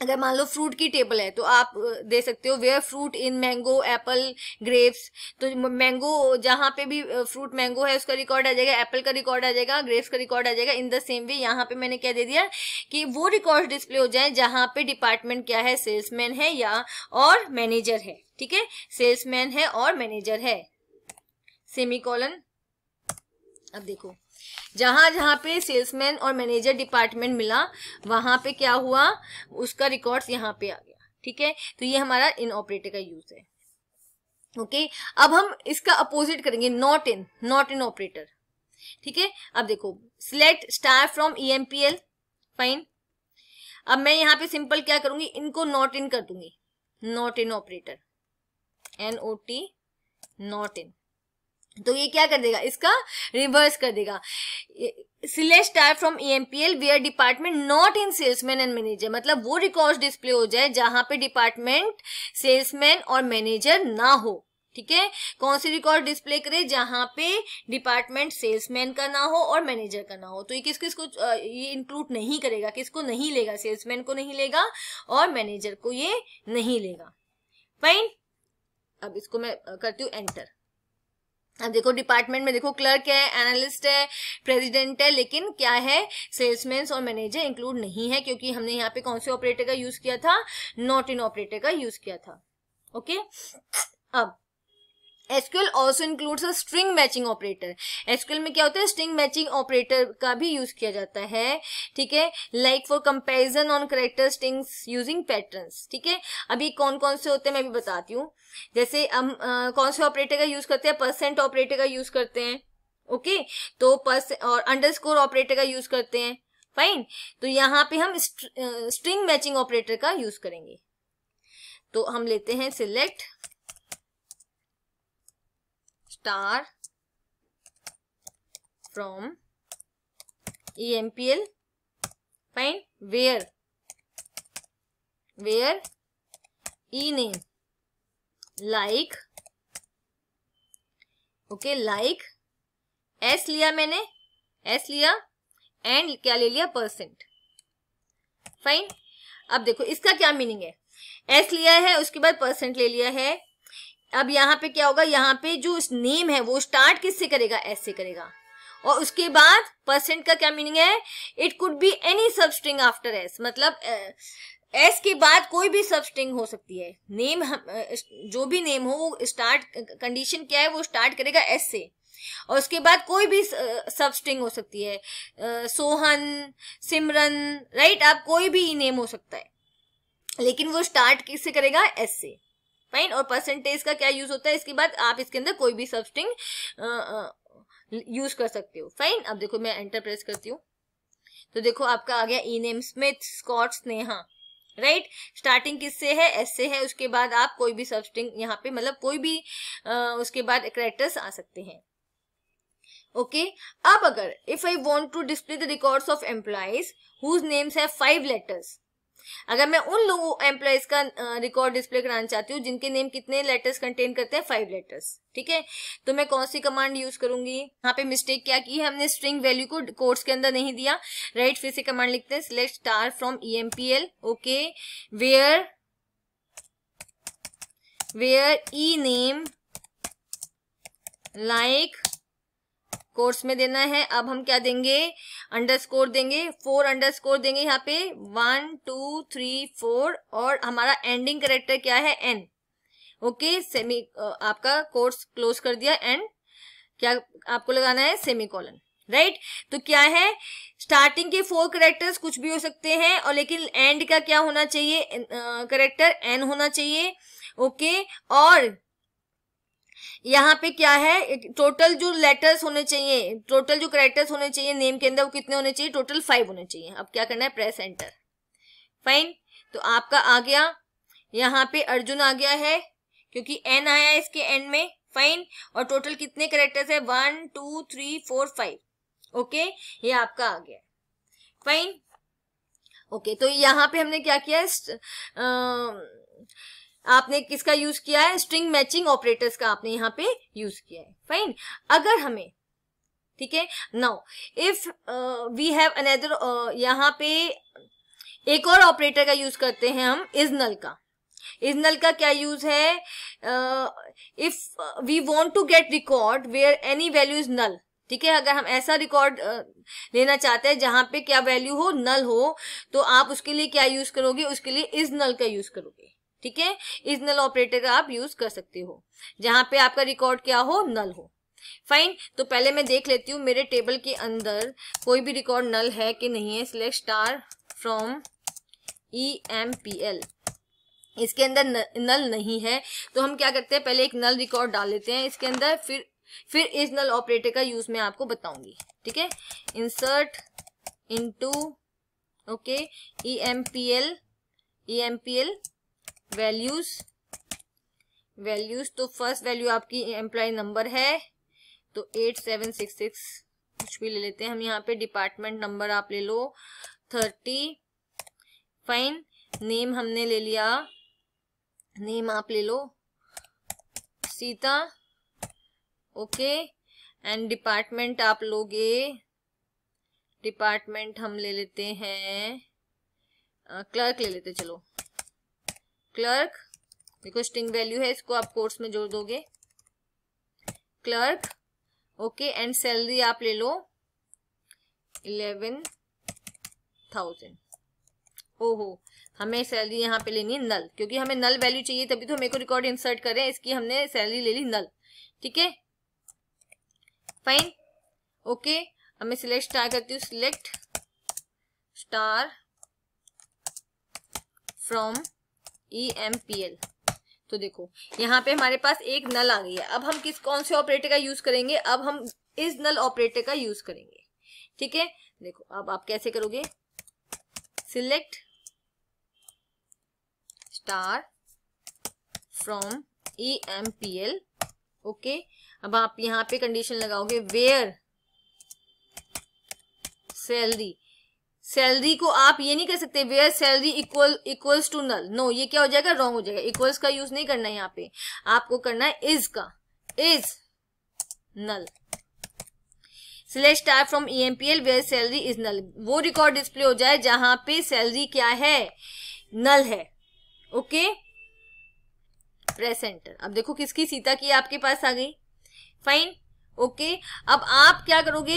अगर मान लो फ्रूट की टेबल है तो आप दे सकते हो where fruit in mango apple grapes तो मैंगो जहाँ पे भी फ्रूट मैंगो है उसका रिकॉर्ड आ जाएगा एप्पल का रिकॉर्ड आ जाएगा ग्रेप्स का रिकॉर्ड आ जाएगा इन द सेम वे यहाँ पे मैंने क्या दे दिया कि वो रिकॉर्ड डिस्प्ले हो जाए जहाँ पे डिपार्टमेंट क्या है सेल्समैन है या और मैनेजर है ठीक है सेल्समैन है और मैनेजर है सेमी अब देखो जहाँ जहाँ पे सेल्समैन और मैनेजर डिपार्टमेंट मिला वहाँ पे क्या हुआ उसका रिकॉर्ड्स यहाँ पे आ गया ठीक है तो ये हमारा इन ऑपरेटर का यूज है ओके अब हम इसका अपोजिट करेंगे not in not in operator ठीक है अब देखो select star from E M P L fine अब मैं यहाँ पे सिंपल क्या करूंगी इनको नॉट इन कर दूंगी not in operator N O T not in तो ये क्या कर देगा इसका रिवर्स कर देगा select star from L where department not in salesman and manager मतलब वो रिकॉर्ड डिस्प्ले हो जाए जहां पे डिपार्टमेंट सेल्समैन और मैनेजर ना हो ठीक है कौन सी रिकॉर्ड डिस्प्ले करे जहां पे डिपार्टमेंट सेल्समैन का ना हो और मैनेजर का ना हो तो ये किस किस को ये इंक्लूड नहीं करेगा किसको नहीं लेगा सेल्समैन को नहीं लेगा और मैनेजर को ये नहीं लेगा फाइन अब इसको मैं करती हूँ एंटर अब देखो डिपार्टमेंट में देखो क्लर्क है एनालिस्ट है प्रेसिडेंट है लेकिन क्या है सेल्समैन और मैनेजर इंक्लूड नहीं है क्योंकि हमने यहाँ पे कौन से ऑपरेटर का यूज किया था नॉट इन ऑपरेटर का यूज किया था ओके अब SQL also includes a string matching operator SQL में क्या होता है स्ट्रिंग मैचिंग ऑपरेटर का भी यूज किया जाता है ठीक है like for comparison on character string using pattern ठीक है अभी कौन कौन से होते हैं मैं भी बताती हूँ जैसे हम कौन से ऑपरेटर का यूज करते हैं परसेंट ऑपरेटर का यूज करते हैं ओके तो पर्स और अंडरस्कोर ऑपरेटर का यूज करते हैं फाइन तो यहाँ पे हम स्ट्रिंग मैचिंग ऑपरेटर का यूज करेंगे तो हम लेते हैं select star from EMPL. Find where where e name like okay like S लिया मैंने एस लिया एंड क्या ले लिया परसेंट फाइन अब देखो इसका क्या मीनिंग है एस लिया है उसके बाद परसेंट ले लिया है अब यहाँ पे क्या होगा यहाँ पे जो नेम है वो स्टार्ट किससे करेगा एस से करेगा और उसके बाद परसेंट का क्या मीनिंग है it could be any substring after S मतलब एस के बाद कोई भी सब स्ट्रिंग हो सकती है नेम जो भी नेम हो वो स्टार्ट कंडीशन क्या है वो स्टार्ट करेगा एस से और उसके बाद कोई भी सब स्ट्रिंग हो सकती है सोहन सिमरन राइट आप कोई भी नेम हो सकता है लेकिन वो स्टार्ट किससे करेगा एस से फाइन और परसेंटेज का क्या यूज होता है इसके बाद आप इसके अंदर कोई भी सबस्ट्रिंग यूज कर सकते हो फाइन अब देखो मैं एंटर प्रेस करती हूँ तो देखो आपका आ गया E name Smith Scott Sneha right right? Starting किससे है एस से है उसके बाद आप कोई भी सबस्ट्रिंग यहाँ पे मतलब कोई भी आ, उसके बाद करेक्टर्स आ सकते हैं ओके okay? अब अगर if I want to display the records of employees whose names है फाइव लेटर्स अगर मैं उन लोगों एम्प्लॉयज का रिकॉर्ड डिस्प्ले कराना चाहती हूँ जिनके नेम कितने लेटर्स कंटेन करते हैं फाइव लेटर्स ठीक है तो मैं कौन सी कमांड यूज करूंगी यहाँ पे मिस्टेक क्या की है हमने स्ट्रिंग वैल्यू को कोर्स के अंदर नहीं दिया राइट फिर से कमांड लिखते हैं select star from E M P L okay where where E name like quotes में देना है अब हम क्या देंगे अंडरस्कोर देंगे फोर अंडरस्कोर देंगे यहाँ पे वन टू थ्री फोर और हमारा एंडिंग करेक्टर क्या है एन ओके सेमी आपका कोर्स क्लोज कर दिया एंड क्या आपको लगाना है सेमी कॉलन राइट right? तो क्या है स्टार्टिंग के फोर करेक्टर्स कुछ भी हो सकते हैं और लेकिन एंड का क्या होना चाहिए करेक्टर एन होना चाहिए ओके okay? और यहाँ पे क्या है टोटल जो लेटर्स होने चाहिए टोटल जो करेक्टर्स होने चाहिए नेम के अंदर वो कितने होने चाहिए टोटल फाइव होने चाहिए अब क्या करना है प्रेस एंटर फाइन तो आपका आ गया यहाँ पे अर्जुन आ गया है क्योंकि एन आया है इसके एंड में फाइन और टोटल कितने करेक्टर्स है one two three four five okay ये आपका आ गया फाइन ओके okay, तो यहाँ पे हमने क्या किया आ, आपने किसका यूज किया है स्ट्रिंग मैचिंग ऑपरेटर्स का आपने यहाँ पे यूज किया है फाइन अगर हमें ठीक है now if we have another यहाँ पे एक और ऑपरेटर का यूज करते हैं हम इज नल का इज नल का क्या यूज है if we want to get record where any value is null ठीक है अगर हम ऐसा रिकॉर्ड uh, लेना चाहते हैं जहां पे क्या वैल्यू हो नल हो तो आप उसके लिए क्या यूज करोगे उसके लिए इज नल का यूज करोगे ठीक है इस नल ऑपरेटर का आप यूज कर सकते हो जहां पे आपका रिकॉर्ड क्या हो नल हो फाइन तो पहले मैं देख लेती हूँ मेरे टेबल के अंदर कोई भी रिकॉर्ड नल है कि नहीं है select star from E M P L इसके अंदर नल नहीं है तो हम क्या करते हैं पहले एक नल रिकॉर्ड डाल लेते हैं इसके अंदर फिर फिर इस नल ऑपरेटर का यूज मैं आपको बताऊंगी ठीक है insert into okay E M P L E M P L values values तो फर्स्ट वैल्यू आपकी एम्प्लॉय नंबर है तो एट सेवन सिक्स सिक्स कुछ भी ले लेते हैं हम यहाँ पे डिपार्टमेंट नंबर आप ले लो थर्टी फाइन नेम हमने ले लिया नेम आप ले लो सीता ओके एंड डिपार्टमेंट आप लोगे डिपार्टमेंट हम ले लेते हैं क्लर्क ले लेते चलो क्लर्क देखो स्ट्रिंग वैल्यू है इसको आप कोर्स में जोड़ दोगे क्लर्क ओके एंड सैलरी आप ले लो इलेवन थाउजेंड ओहो हमें सैलरी यहाँ पे लेनी है नल क्योंकि हमें नल वैल्यू चाहिए तभी तो मेरे को रिकॉर्ड इंसर्ट करें इसकी हमने सैलरी ले ली नल ठीक है फाइन ओके अब मैं सिलेक्ट स्टार करती हूँ select star from E M P L तो देखो यहाँ पे हमारे पास एक नल आ गई है अब हम किस कौन से ऑपरेटर का यूज करेंगे अब हम इस नल ऑपरेटर का यूज करेंगे ठीक है देखो अब आप कैसे करोगे select star from E M P L okay अब आप यहाँ पे कंडीशन लगाओगे वेयर सैलरी सैलरी को आप ये नहीं कर सकते where salary equal equals to null no ये क्या हो जाएगा रॉन्ग हो जाएगा इक्वल्स का यूज नहीं करना है यहाँ पे आपको करना है इज का is null select star from EMPL where salary is null वो रिकॉर्ड डिस्प्ले हो जाए जहां पे सैलरी क्या है नल है ओके प्रेस एंटर अब देखो किसकी सीता की आपके पास आ गई फाइन ओके अब आप क्या करोगे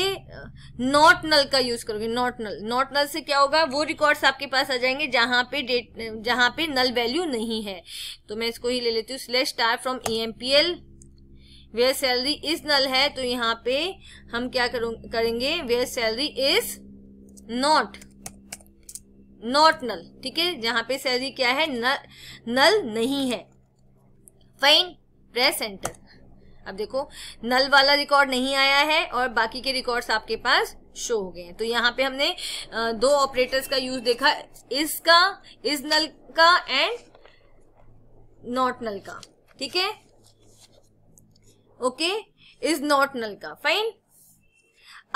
नॉट नल का यूज करोगे नॉट नल नॉट नल से क्या होगा वो रिकॉर्ड्स आपके पास आ जाएंगे जहां पे डेट जहां पे नल वैल्यू नहीं है तो मैं इसको ही ले लेती हूँ slash star from E M P L where salary is null है तो यहाँ पे हम क्या करेंगे where salary is not not null ठीक है जहां पे सैलरी क्या है नल, नल नहीं है फाइन प्रेस एंटर अब देखो नल वाला रिकॉर्ड नहीं आया है और बाकी के रिकॉर्ड्स आपके पास शो हो गए हैं तो यहाँ पे हमने दो ऑपरेटर्स का यूज देखा इसका इस नल का एंड नॉट नल का ठीक है ओके इज नॉट नल का फाइन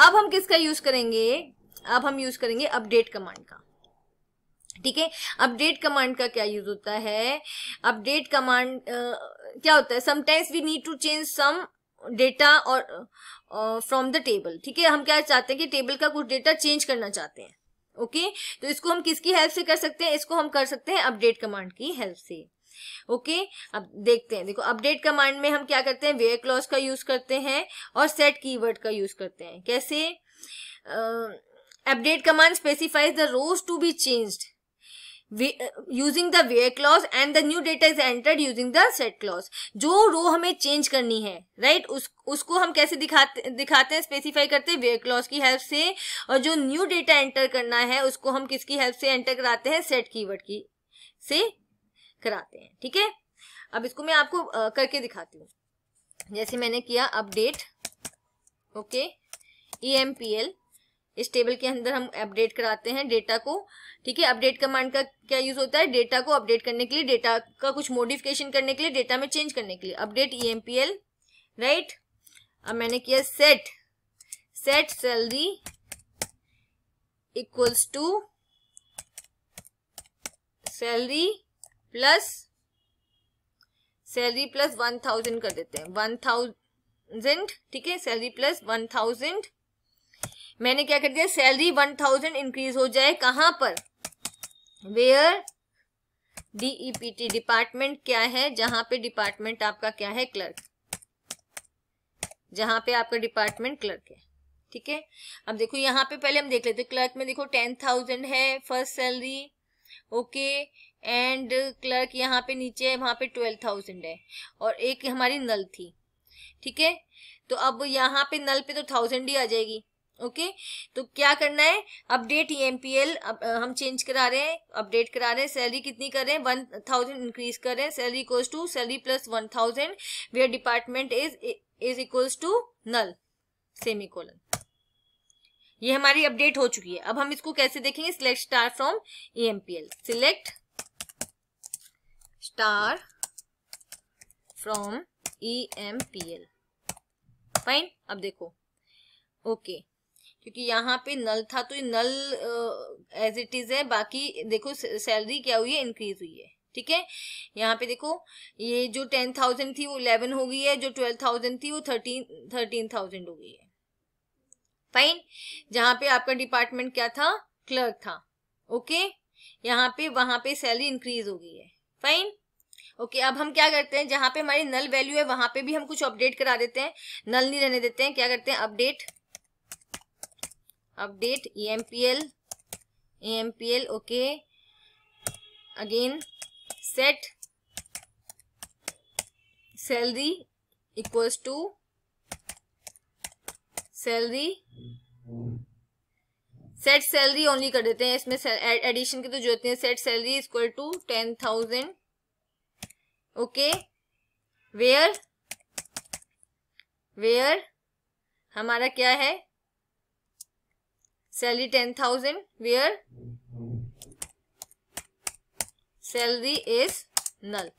अब हम किसका यूज करेंगे अब हम यूज करेंगे अपडेट कमांड का ठीक है अपडेट कमांड का क्या यूज होता है अपडेट कमांड क्या होता है sometimes we need to change some data और फ्रॉम द टेबल ठीक है हम क्या चाहते हैं कि टेबल का कुछ डेटा चेंज करना चाहते हैं ओके okay? तो इसको हम किसकी हेल्प से कर सकते हैं इसको हम कर सकते हैं अपडेट कमांड की हेल्प से ओके okay? अब देखते हैं देखो अपडेट कमांड में हम क्या करते हैं वेयर क्लॉज का यूज करते हैं और सेट कीवर्ड का यूज करते हैं कैसे update command specifies the rows to be changed using the where clause and the new data is entered using the set clause जो रो हमें चेंज करनी है राइट right? उस उसको हम कैसे दिखाते दिखाते हैं स्पेसिफाई करते हैं वेयर क्लॉज की हेल्प से और जो न्यू डेटा एंटर करना है उसको हम किसकी हेल्प से एंटर कराते हैं सेट कीवर्ड की से कराते हैं ठीक है अब इसको मैं आपको आ, करके दिखाती हूँ जैसे मैंने किया update okay E M P L इस टेबल के अंदर हम अपडेट कराते हैं डेटा को ठीक है अपडेट कमांड का क्या यूज होता है डेटा को अपडेट करने के लिए डेटा का कुछ मॉडिफिकेशन करने के लिए डेटा में चेंज करने के लिए update E M P L right अब मैंने किया set set salary equals to salary plus salary plus one thousand कर देते हैं वन थाउजेंड ठीक है सैलरी प्लस वन थाउजेंड मैंने क्या कर दिया सैलरी वन थाउजेंड इंक्रीज हो जाए कहां पर वेयर डीईपीटी डिपार्टमेंट क्या है जहां पे डिपार्टमेंट आपका क्या है क्लर्क जहां पे आपका डिपार्टमेंट क्लर्क है ठीक है अब देखो यहाँ पे पहले हम देख लेते क्लर्क में देखो टेन थाउजेंड है first salary okay and clerk यहाँ पे नीचे है वहां पे ट्वेल्व थाउजेंड है और एक हमारी नल थी ठीक है तो अब यहाँ पे नल पे तो थाउजेंड ही आ जाएगी ओके तो क्या करना है update E M P L हम चेंज करा रहे हैं अपडेट करा रहे हैं सैलरी कितनी कर रहे हैं वन थाउजेंड इंक्रीज कर रहे हैं salary equals to salary plus one thousand where department is is equals to null semicolon ये हमारी अपडेट हो चुकी है अब हम इसको कैसे देखेंगे select star from E M P L select star from E M P L fine अब देखो ओके okay. क्योंकि यहाँ पे नल था तो नल एज इट इज है बाकी देखो सैलरी क्या हुई है इंक्रीज हुई है ठीक है यहाँ पे देखो ये जो टेन थाउजेंड थी वो इलेवन हो गई है जो ट्वेल्व थाउजेंड थी वो थर्टीन थर्टीन थाउजेंड हो गई है फाइन जहाँ पे आपका डिपार्टमेंट क्या था क्लर्क था ओके यहाँ पे वहां पे सैलरी इंक्रीज हो गई है फाइन ओके okay, अब हम क्या करते हैं जहां पे हमारी नल वैल्यू है वहां पे भी हम कुछ अपडेट करा देते हैं नल नहीं रहने देते हैं क्या करते हैं update update empl empl M P L okay again set salary set salary only कर देते हैं इसमें एडिशन की तो जो है set salary equal to ten thousand okay where where हमारा क्या है ten thousand where salary is null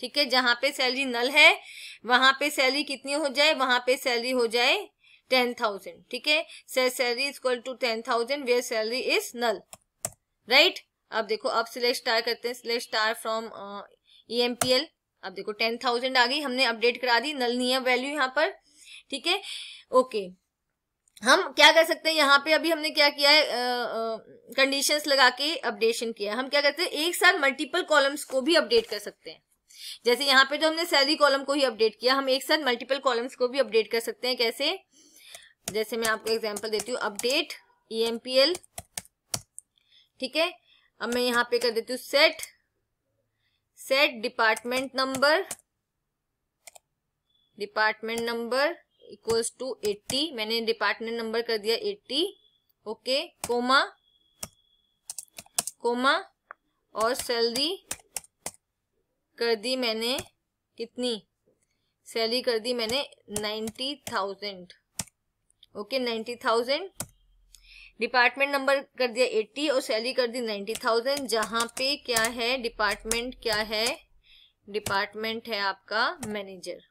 ठीक है जहां पे सैलरी नल है वहां पे सैलरी कितनी हो जाए वहां पे सैलरी हो जाए टेन थाउजेंड ठीक है salary is equal to ten thousand where salary is null right अब देखो अब सिलेक्ट स्टार करते हैं select star from E M P L अब देखो टेन थाउजेंड आ गई हमने अपडेट करा दी नल नहीं है वैल्यू यहाँ पर ठीक है ओके हम क्या कर सकते हैं यहाँ पे अभी हमने क्या किया है कंडीशंस लगा के अपडेशन किया हम क्या करते हैं एक साथ मल्टीपल कॉलम्स को भी अपडेट कर सकते हैं जैसे यहाँ पे तो हमने सैलरी कॉलम को ही अपडेट किया हम एक साथ मल्टीपल कॉलम्स को भी अपडेट कर सकते हैं कैसे जैसे मैं आपको एग्जाम्पल देती हूँ अपडेट ई e ठीक है अब मैं यहाँ पे कर देती हूँ set set department number department number equals to eighty मैंने डिपार्टमेंट नंबर कर दिया एट्टी ओके कोमा कोमा और सैलरी कर दी मैंने कितनी सैलरी कर दी मैंने ninety thousand okay ninety thousand department number कर दिया एट्टी और सैलरी कर दी नाइन्टी थाउजेंड जहाँ पे क्या है डिपार्टमेंट क्या है डिपार्टमेंट है आपका मैनेजर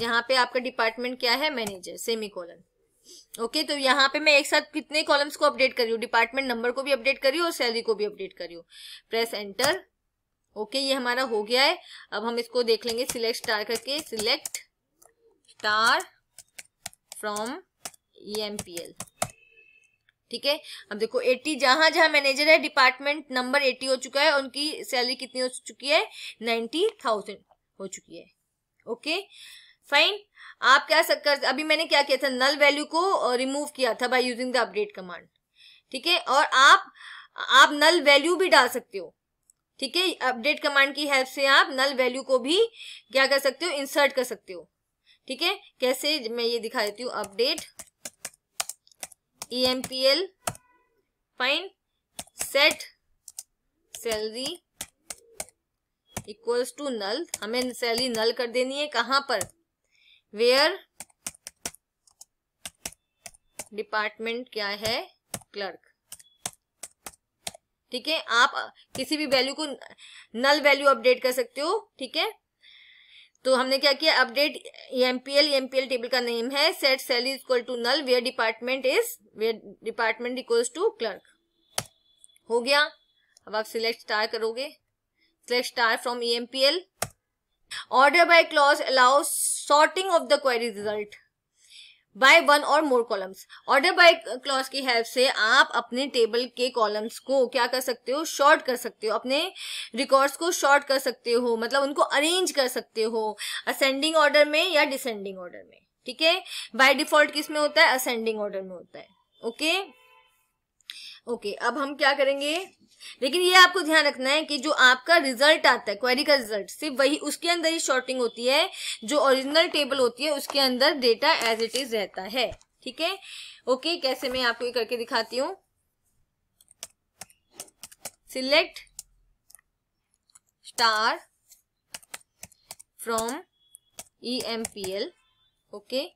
जहाँ पे आपका डिपार्टमेंट क्या है मैनेजर सेमी कॉलन ओके तो यहाँ पे मैं एक साथ कितने कॉलम्स को अपडेट कर रही हूँ डिपार्टमेंट नंबर को भी अपडेट करी और सैलरी को भी अपडेट करी हूँ प्रेस एंटर ओके ये हमारा हो गया है अब हम इसको देख लेंगे सिलेक्ट स्टार करके सिलेक्ट स्टार फ्रॉम ईएमपीएल ठीक है अब देखो 80 जहां जहां मैनेजर है डिपार्टमेंट नंबर 80 हो चुका है उनकी सैलरी कितनी हो चुकी है 90,000 हो चुकी है ओके okay? फाइन आप क्या कर अभी मैंने क्या किया था नल वैल्यू को रिमूव किया था by using the update command ठीक है और आप आप नल वैल्यू भी डाल सकते हो ठीक है अपडेट कमांड की हेल्प से आप नल वैल्यू को भी क्या कर सकते हो इंसर्ट कर सकते हो ठीक है कैसे मैं ये दिखा देती हूँ update E M P L fine set salary equals to null हमें सैलरी नल कर देनी है कहाँ पर वेयर डिपार्टमेंट क्या है क्लर्क ठीक है आप किसी भी वैल्यू को नल वैल्यू अपडेट कर सकते हो ठीक है तो हमने क्या किया अपडेट एमपीएल एमपीएल टेबल का नेम है set sale is equal to null where department is where department equals to clerk हो गया अब आप सिलेक्ट स्टार करोगे select star from EMPL order by clause allows sorting of the query result by one or more columns order by clause की help से आप अपने table के कॉलम्स को क्या कर सकते हो शॉर्ट कर सकते हो अपने रिकॉर्ड्स को शॉर्ट कर सकते हो मतलब उनको अरेंज कर सकते हो असेंडिंग ऑर्डर में या डिसेंडिंग ऑर्डर में ठीक है बाय डिफॉल्ट किस में होता है असेंडिंग ऑर्डर में होता है ओके ओके अब हम क्या करेंगे लेकिन ये आपको ध्यान रखना है कि जो आपका रिजल्ट आता है क्वेरी का रिजल्ट सिर्फ वही उसके अंदर ही शॉर्टिंग होती है जो ओरिजिनल टेबल होती है उसके अंदर डेटा एज इट इज रहता है ठीक है ओके कैसे मैं आपको ये करके दिखाती हूँ select star from E M P L okay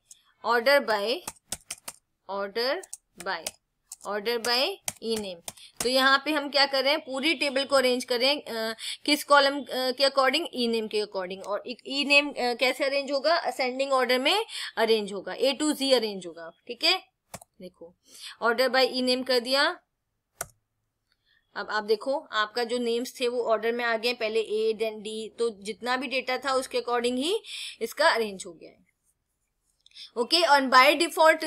order by order by order by E name तो यहाँ पे हम क्या कर रहे हैं पूरी टेबल को अरेंज कर रहे हैं किस कॉलम के अकॉर्डिंग ई नेम के अकॉर्डिंग और ई नेम कैसे अरेंज होगा असेंडिंग ऑर्डर में अरेंज होगा ए टू जी अरेंज होगा ठीक है देखो ऑर्डर बाय ई नेम कर दिया अब आप देखो आपका जो नेम्स थे वो ऑर्डर में आ गए पहले ए देन डी तो जितना भी डेटा था उसके अकॉर्डिंग ही इसका अरेंज हो गया है ओके और by default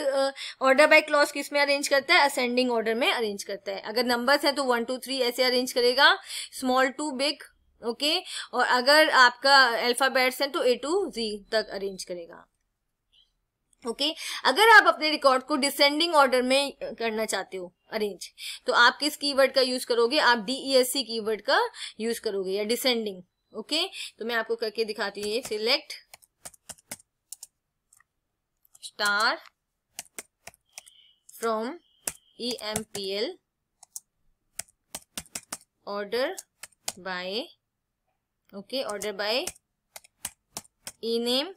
order by clause किस में अरेंज करता है असेंडिंग ऑर्डर में अरेंज करता है अगर नंबर्स हैं तो वन टू थ्री ऐसे अरेंज करेगा स्मॉल टू बिग ओके और अगर आपका अल्फाबेट्स हैं तो ए टू जी तक अरेंज करेगा ओके okay? अगर आप अपने रिकॉर्ड को डिसेंडिंग ऑर्डर में करना चाहते हो अरेंज तो आप किस कीवर्ड का यूज करोगे आप डीईएससी कीवर्ड e का यूज करोगे या डिसेंडिंग ओके okay? तो मैं आपको करके दिखाती हूँ ये select star from EMPL order by okay order by ename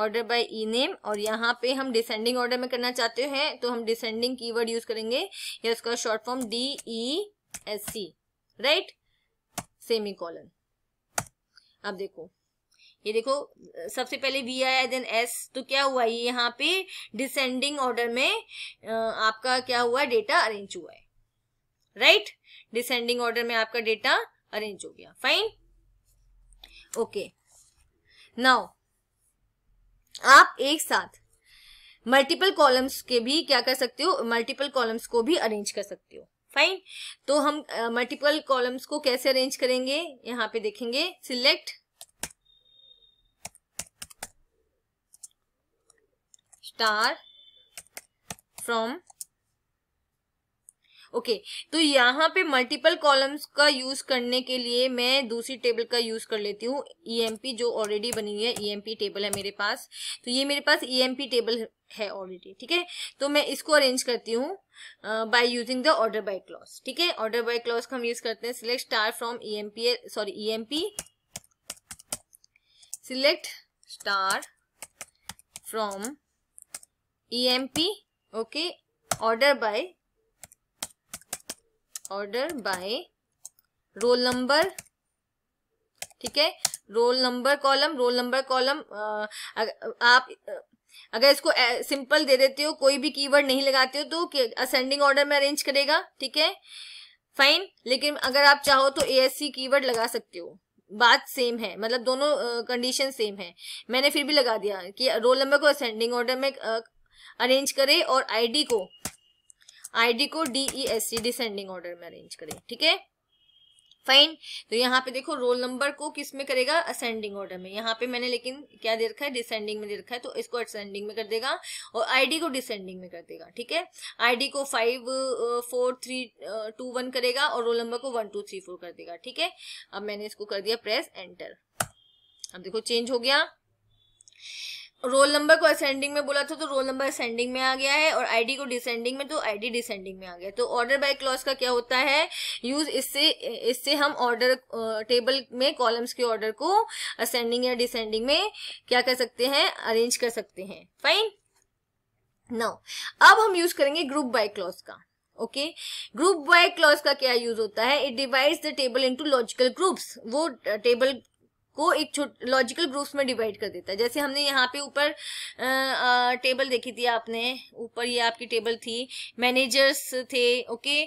order by E name और यहाँ पे हम डिसेंडिंग ऑर्डर में करना चाहते हैं तो हम डिसेंडिंग कीवर्ड यूज करेंगे या उसका short form D E S C right semicolon अब देखो ये देखो सबसे पहले वी आया देन एस तो क्या हुआ ये यहाँ पे डिसेंडिंग ऑर्डर में आपका क्या हुआ डेटा अरेंज हुआ है राइट डिसेंडिंग ऑर्डर में आपका डेटा अरेंज हो गया फाइन ओके नाउ आप एक साथ मल्टीपल कॉलम्स के भी क्या कर सकते हो मल्टीपल कॉलम्स को भी अरेंज कर सकते हो फाइन तो हम मल्टीपल uh, कॉलम्स को कैसे अरेंज करेंगे यहाँ पे देखेंगे select star from okay okay, तो यहाँ पे मल्टीपल कॉलम्स का यूज करने के लिए मैं दूसरी टेबल का यूज कर लेती हूँ ईएमपी e जो ऑलरेडी बनी हुई है ईएमपी e टेबल है मेरे पास तो ये मेरे पास ईएमपी e टेबल है ऑलरेडी ठीक है तो मैं इसको अरेंज करती हूँ by using the order by clause ठीक है ऑर्डर बाय क्लॉज का हम यूज करते हैं select star from P sorry E P select star from emp okay order by order by roll number ठीक है roll number column roll number column आप अगर इसको सिंपल दे देते हो कोई भी कीवर्ड नहीं लगाते हो तो असेंडिंग ऑर्डर में अरेंज करेगा ठीक है फाइन लेकिन अगर आप चाहो तो ए एस सी कीवर्ड लगा सकते हो बात सेम है मतलब दोनों कंडीशन सेम है मैंने फिर भी लगा दिया कि रोल नंबर को असेंडिंग ऑर्डर में अरेंज करें और आईडी को आईडी को D E S C descending order में अरेंज करें ठीक है फाइन तो यहाँ पे देखो रोल नंबर को किस में करेगा असेंडिंग ऑर्डर में यहाँ पे मैंने लेकिन क्या दे रखा है डिसेंडिंग में दे रखा है तो इसको असेंडिंग में कर देगा और आईडी को डिसेंडिंग में कर देगा ठीक है आईडी को five four three two one करेगा और रोल नंबर को वन टू थ्री फोर कर देगा ठीक है अब मैंने इसको कर दिया प्रेस एंटर अब देखो चेंज हो गया रोल नंबर को असेंडिंग में बोला था तो रोल नंबर असेंडिंग में आ गया है और आईडी को डिसेंडिंग में तो आईडी डिसेंडिंग में आ गया तो ऑर्डर बाय क्लॉज का क्या होता है यूज इससे इससे हम ऑर्डर टेबल में कॉलम्स के ऑर्डर को असेंडिंग या डिसेंडिंग में क्या कर सकते हैं अरेंज कर सकते हैं फाइन नाउ अब हम यूज करेंगे ग्रुप बाय क्लॉज का ओके ग्रुप बाय क्लॉज का क्या यूज होता है it divides the table into logical groups वो टेबल को एक लॉजिकल ग्रुप्स में डिवाइड कर देता है जैसे हमने यहाँ पे ऊपर टेबल देखी थी आपने ऊपर ये आपकी टेबल थी मैनेजर्स थे ओके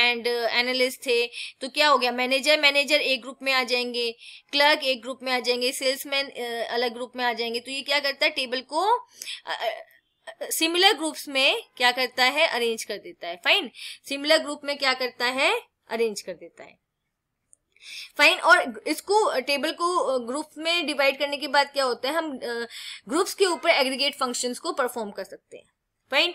एंड एनालिस्ट थे तो क्या हो गया मैनेजर मैनेजर एक ग्रुप में आ जाएंगे क्लर्क एक ग्रुप में आ जाएंगे सेल्समैन अलग ग्रुप में आ जाएंगे तो ये क्या करता है टेबल को सिमिलर ग्रुप्स में क्या करता है अरेंज कर देता है फाइन सिमिलर ग्रुप में क्या करता है अरेंज कर देता है फाइन और इसको टेबल को ग्रुप में डिवाइड करने के बाद क्या होता है हम ग्रुप्स के ऊपर एग्रीगेट फंक्शंस को परफॉर्म कर सकते हैं फाइन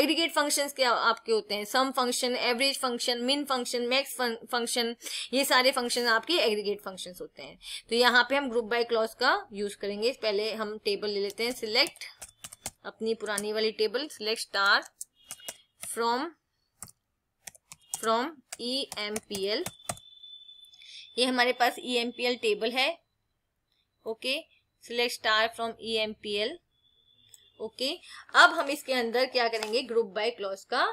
एग्रीगेट फंक्शंस क्या आपके होते हैं sum function average function min function max function ये सारे फंक्शन आपके एग्रीगेट फंक्शंस होते हैं तो यहाँ पे हम ग्रुप बाय क्लॉज का यूज करेंगे पहले हम टेबल ले लेते हैं सिलेक्ट अपनी पुरानी वाली table select star from from E M P L ये हमारे पास E M P L table है okay select star from E M P L okay अब हम इसके अंदर क्या करेंगे ग्रुप बाय क्लॉज का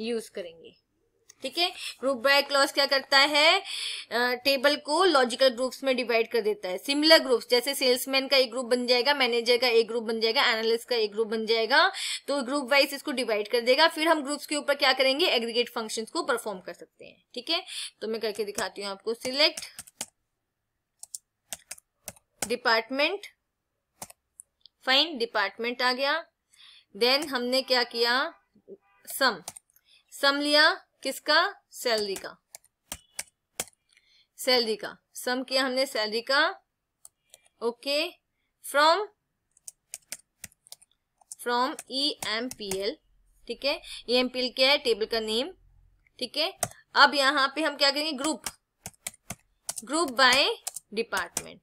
यूज करेंगे ठीक है ग्रुप बाय क्लॉज क्या करता है टेबल को लॉजिकल ग्रुप्स में डिवाइड कर देता है सिमिलर ग्रुप्स जैसे सेल्समैन का एक ग्रुप बन जाएगा मैनेजर का एक ग्रुप बन जाएगा एनालिस्ट का एक ग्रुप बन जाएगा तो ग्रुप वाइज इसको डिवाइड कर देगा फिर हम ग्रुप्स के ऊपर क्या करेंगे एग्रीगेट फंक्शन को परफॉर्म कर सकते हैं ठीक है तो मैं करके दिखाती हूँ आपको सिलेक्ट डिपार्टमेंट फाइन डिपार्टमेंट आ गया देन हमने क्या किया सम सम लिया किसका सैलरी का सैलरी का सम किया हमने सैलरी का okay from from E M P L ठीक है ई एम पी एल क्या है टेबल का नेम ठीक है अब यहां पे हम क्या करेंगे ग्रुप ग्रुप बाय डिपार्टमेंट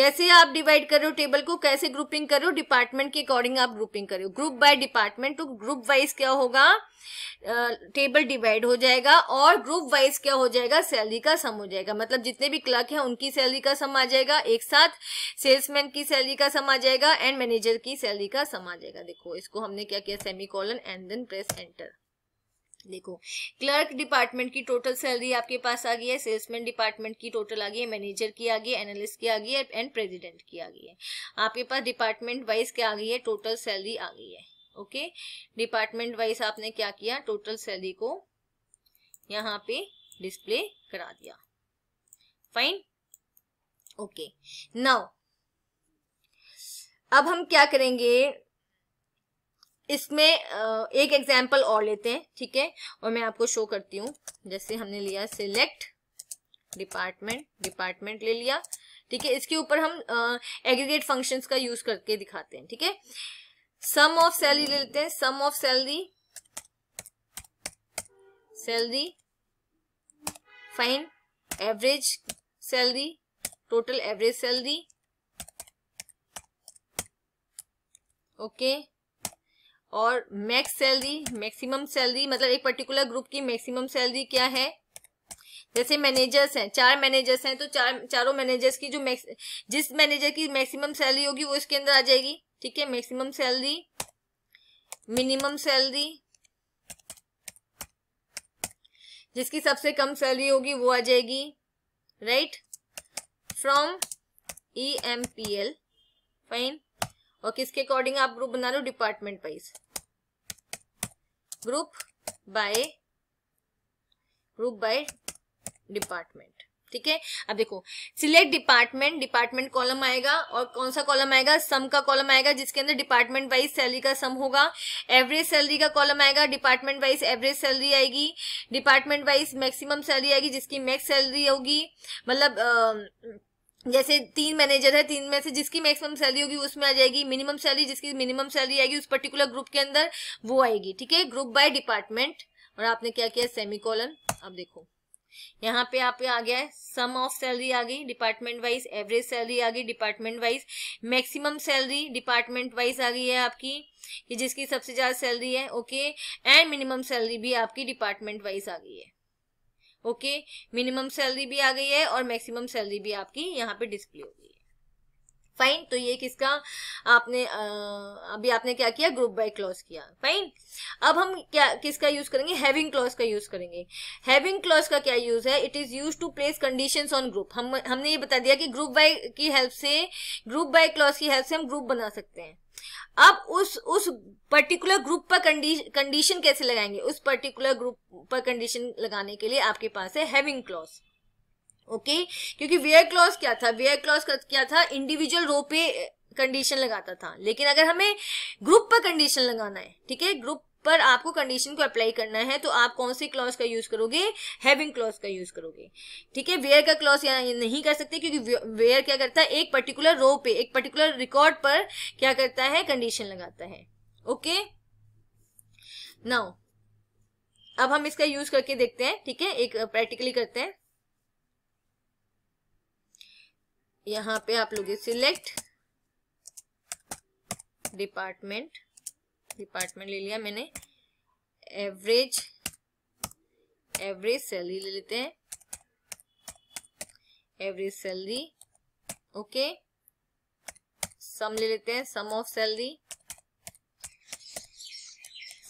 कैसे आप डिवाइड कर रहे हो टेबल को कैसे ग्रुपिंग कर रहे हो डिपार्टमेंट के अकॉर्डिंग आप ग्रुपिंग कर रहे हो ग्रुप बाय डिपार्टमेंट तो ग्रुप वाइज क्या होगा टेबल डिवाइड हो जाएगा और ग्रुप वाइज क्या हो जाएगा सैलरी का सम हो जाएगा मतलब जितने भी क्लर्क हैं उनकी सैलरी का सम आ जाएगा एक साथ सेल्समैन की सैलरी का सम आ जाएगा एंड मैनेजर की सैलरी का सम आ जाएगा देखो इसको हमने क्या किया semicolon and then press enter देखो क्लर्क डिपार्टमेंट की टोटल सैलरी आपके पास आ गई है सेल्समैन डिपार्टमेंट की टोटल आ गई है मैनेजर की आ गई है एनालिस्ट की आ गई है एंड प्रेसिडेंट की आ गई है आपके पास डिपार्टमेंट वाइज क्या आ गई है टोटल सैलरी आ गई है ओके डिपार्टमेंट वाइज आपने क्या किया टोटल सैलरी को यहाँ पे डिस्प्ले करा दिया फाइन ओके नाउ अब हम क्या करेंगे इसमें एक एग्जाम्पल और लेते हैं ठीक है और मैं आपको शो करती हूँ जैसे हमने लिया सिलेक्ट डिपार्टमेंट डिपार्टमेंट ले लिया ठीक है इसके ऊपर हम एग्रीगेट फंक्शंस का यूज करके दिखाते हैं ठीक है सम ऑफ सैलरी ले लेते हैं sum of salary salary fine average salary total average salary okay okay. और मैक्स सैलरी मैक्सिमम सैलरी मतलब एक पर्टिकुलर ग्रुप की मैक्सिमम सैलरी क्या है जैसे मैनेजर्स हैं चार मैनेजर्स हैं तो चार चारों मैनेजर्स की जो मैक्स जिस मैनेजर की मैक्सिमम सैलरी होगी वो इसके अंदर आ जाएगी ठीक है मैक्सिमम सैलरी मिनिमम सैलरी जिसकी सबसे कम सैलरी होगी वो आ जाएगी right from E M P L fine और किसके अकॉर्डिंग आप ग्रुप बना रहे हो department wise group by group by department ठीक है अब देखो सिलेक्ट डिपार्टमेंट डिपार्टमेंट कॉलम आएगा और कौन सा कॉलम आएगा सम का कॉलम आएगा जिसके अंदर डिपार्टमेंट वाइज सैलरी का सम होगा एवरेज सैलरी का कॉलम आएगा डिपार्टमेंट वाइज एवरेज सैलरी आएगी डिपार्टमेंट वाइज मैक्सिमम सैलरी आएगी जिसकी मैक्स सैलरी होगी मतलब जैसे तीन मैनेजर है तीन में से जिसकी मैक्सिमम सैलरी होगी उसमें आ जाएगी मिनिमम सैलरी जिसकी मिनिमम सैलरी आएगी उस पर्टिकुलर ग्रुप के अंदर वो आएगी ठीक है ग्रुप बाय डिपार्टमेंट और आपने क्या किया सेमी कॉलन अब देखो यहाँ पे आप आ गया है सम ऑफ सैलरी आ गई डिपार्टमेंट वाइज एवरेज सैलरी आ गई department wise maximum salary department wise आ गई है आपकी ये जिसकी सबसे ज्यादा सैलरी है ओके एंड मिनिमम सैलरी भी आपकी डिपार्टमेंट वाइज आ गई है ओके मिनिमम सैलरी भी आ गई है और मैक्सिमम सैलरी भी आपकी यहाँ पे डिस्प्ले हो गई है फाइन तो ये किसका आपने आ, अभी आपने क्या किया ग्रुप बाय क्लॉज किया फाइन अब हम क्या किसका यूज करेंगे हैविंग क्लॉज का यूज करेंगे हैविंग क्लॉज का क्या यूज है it is use to place condition on group हम हमने ये बता दिया कि ग्रुप बाय की हेल्प से ग्रुप बाय क्लॉज की हेल्प से हम ग्रुप बना सकते हैं अब उस उस पर्टिकुलर ग्रुप पर कंडीशन कैसे लगाएंगे उस पर्टिकुलर ग्रुप पर कंडीशन लगाने के लिए आपके पास है हैविंग क्लॉज ओके क्योंकि वेयर क्लॉज क्या था वेयर क्लॉज क्या था इंडिविजुअल रो पे कंडीशन लगाता था लेकिन अगर हमें ग्रुप पर कंडीशन लगाना है ठीक है ग्रुप पर आपको कंडीशन को अप्लाई करना है तो आप कौन से क्लॉज का यूज करोगे हैविंग क्लॉज का यूज करोगे ठीक है वेयर का क्लॉज यहाँ नहीं कर सकते क्योंकि वेयर क्या करता है एक पर्टिकुलर रो पे एक पर्टिकुलर रिकॉर्ड पर क्या करता है कंडीशन लगाता है ओके नाउ अब हम इसका यूज करके देखते हैं ठीक है एक प्रैक्टिकली करते हैं यहाँ पे आप लोग सिलेक्ट डिपार्टमेंट डिपार्टमेंट ले लिया मैंने एवरेज एवरेज सैलरी ले लेते हैं एवरेज सैलरी ओके सम ले लेते हैं sum of salary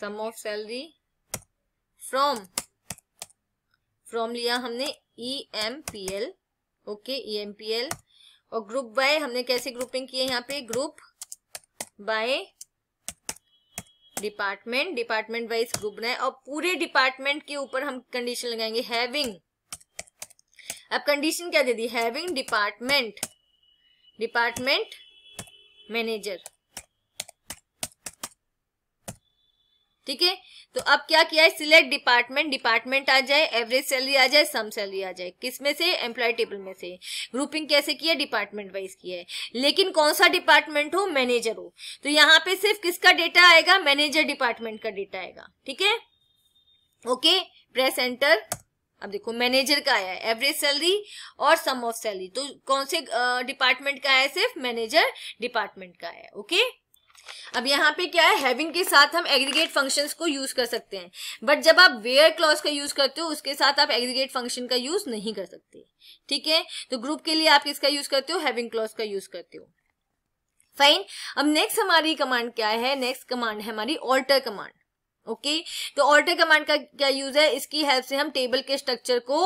sum of salary from from लिया हमने E M P L okay E M P L और ग्रुप बाय हमने कैसे ग्रुपिंग की है यहाँ पे group by department department wise group बनाए और पूरे डिपार्टमेंट के ऊपर हम कंडीशन लगाएंगे हैविंग अब कंडीशन क्या दे दी हैविंग डिपार्टमेंट डिपार्टमेंट मैनेजर ठीक है तो अब क्या किया है सिलेक्ट डिपार्टमेंट डिपार्टमेंट आ जाए एवरेज सैलरी आ जाए सम सैलरी आ जाए किस में से एम्प्लॉय टेबल में से ग्रुपिंग कैसे किया डिपार्टमेंट वाइज किया है लेकिन कौन सा डिपार्टमेंट हो मैनेजर हो तो यहाँ पे सिर्फ किसका डेटा आएगा मैनेजर डिपार्टमेंट का डेटा आएगा ठीक है ओके प्रेस एंटर अब देखो मैनेजर का आया है एवरेज सैलरी और सम ऑफ सैलरी तो कौन से डिपार्टमेंट का आया है सिर्फ मैनेजर डिपार्टमेंट का आया ओके okay? अब यहाँ पे क्या है हैविंग के साथ हम एग्रीगेट फंक्शंस को यूज कर सकते हैं बट जब आप वेयर क्लॉज का यूज करते हो उसके साथ आप एग्रीगेट फंक्शन का यूज नहीं कर सकते ठीक है तो ग्रुप के लिए आप किसका यूज करते हो हैविंग क्लॉज का यूज करते हो फाइन अब नेक्स्ट हमारी कमांड क्या है नेक्स्ट कमांड है हमारी ऑल्टर कमांड ओके okay? तो ऑल्टर कमांड का क्या यूज है इसकी हेल्प से हम टेबल के स्ट्रक्चर को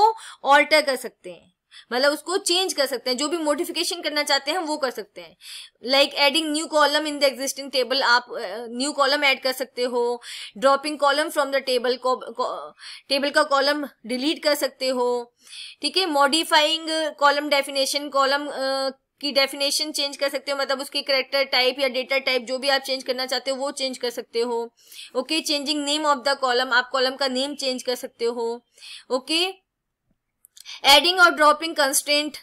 ऑल्टर कर सकते हैं मतलब उसको चेंज कर सकते हैं जो भी मोडिफिकेशन करना चाहते हैं वो कर सकते हैं like adding new column in the existing table आप न्यू कॉलम ऐड कर सकते हो dropping column from the table को टेबल का कॉलम डिलीट कर सकते हो ठीक है मॉडिफाइंग कॉलम डेफिनेशन कॉलम की डेफिनेशन चेंज कर सकते हो मतलब उसके करेक्टर टाइप या डेटा टाइप जो भी आप चेंज करना चाहते हो वो चेंज कर सकते हो okay changing name of the column आप कॉलम का नेम चेंज कर सकते हो ओके okay? एडिंग और dropping constant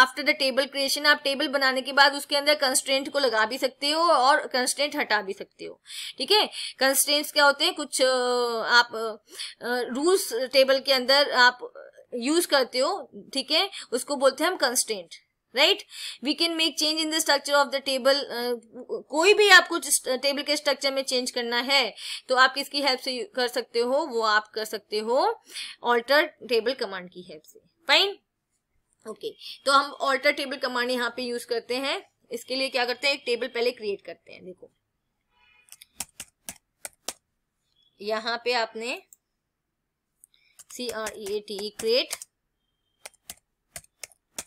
after the table creation आप टेबल बनाने के बाद उसके अंदर कंस्टेंट को लगा भी सकते हो और कंस्टेंट हटा भी सकते हो ठीक है कंस्टेंट्स क्या होते हैं कुछ आप रूल्स टेबल के अंदर आप यूज करते हो ठीक है उसको बोलते हैं हम constant right we can make change in the structure of the table कोई भी आपको टेबल uh, के स्ट्रक्चर में चेंज करना है तो आप किसकी हेल्प से कर सकते हो वो आप कर सकते हो ऑल्टर टेबल कमांड की हेल्प से फाइन ओके okay. तो हम ऑल्टर टेबल कमांड यहाँ पे यूज करते हैं इसके लिए क्या करते हैं एक टेबल पहले क्रिएट करते हैं देखो यहाँ पे आपने C R E A T create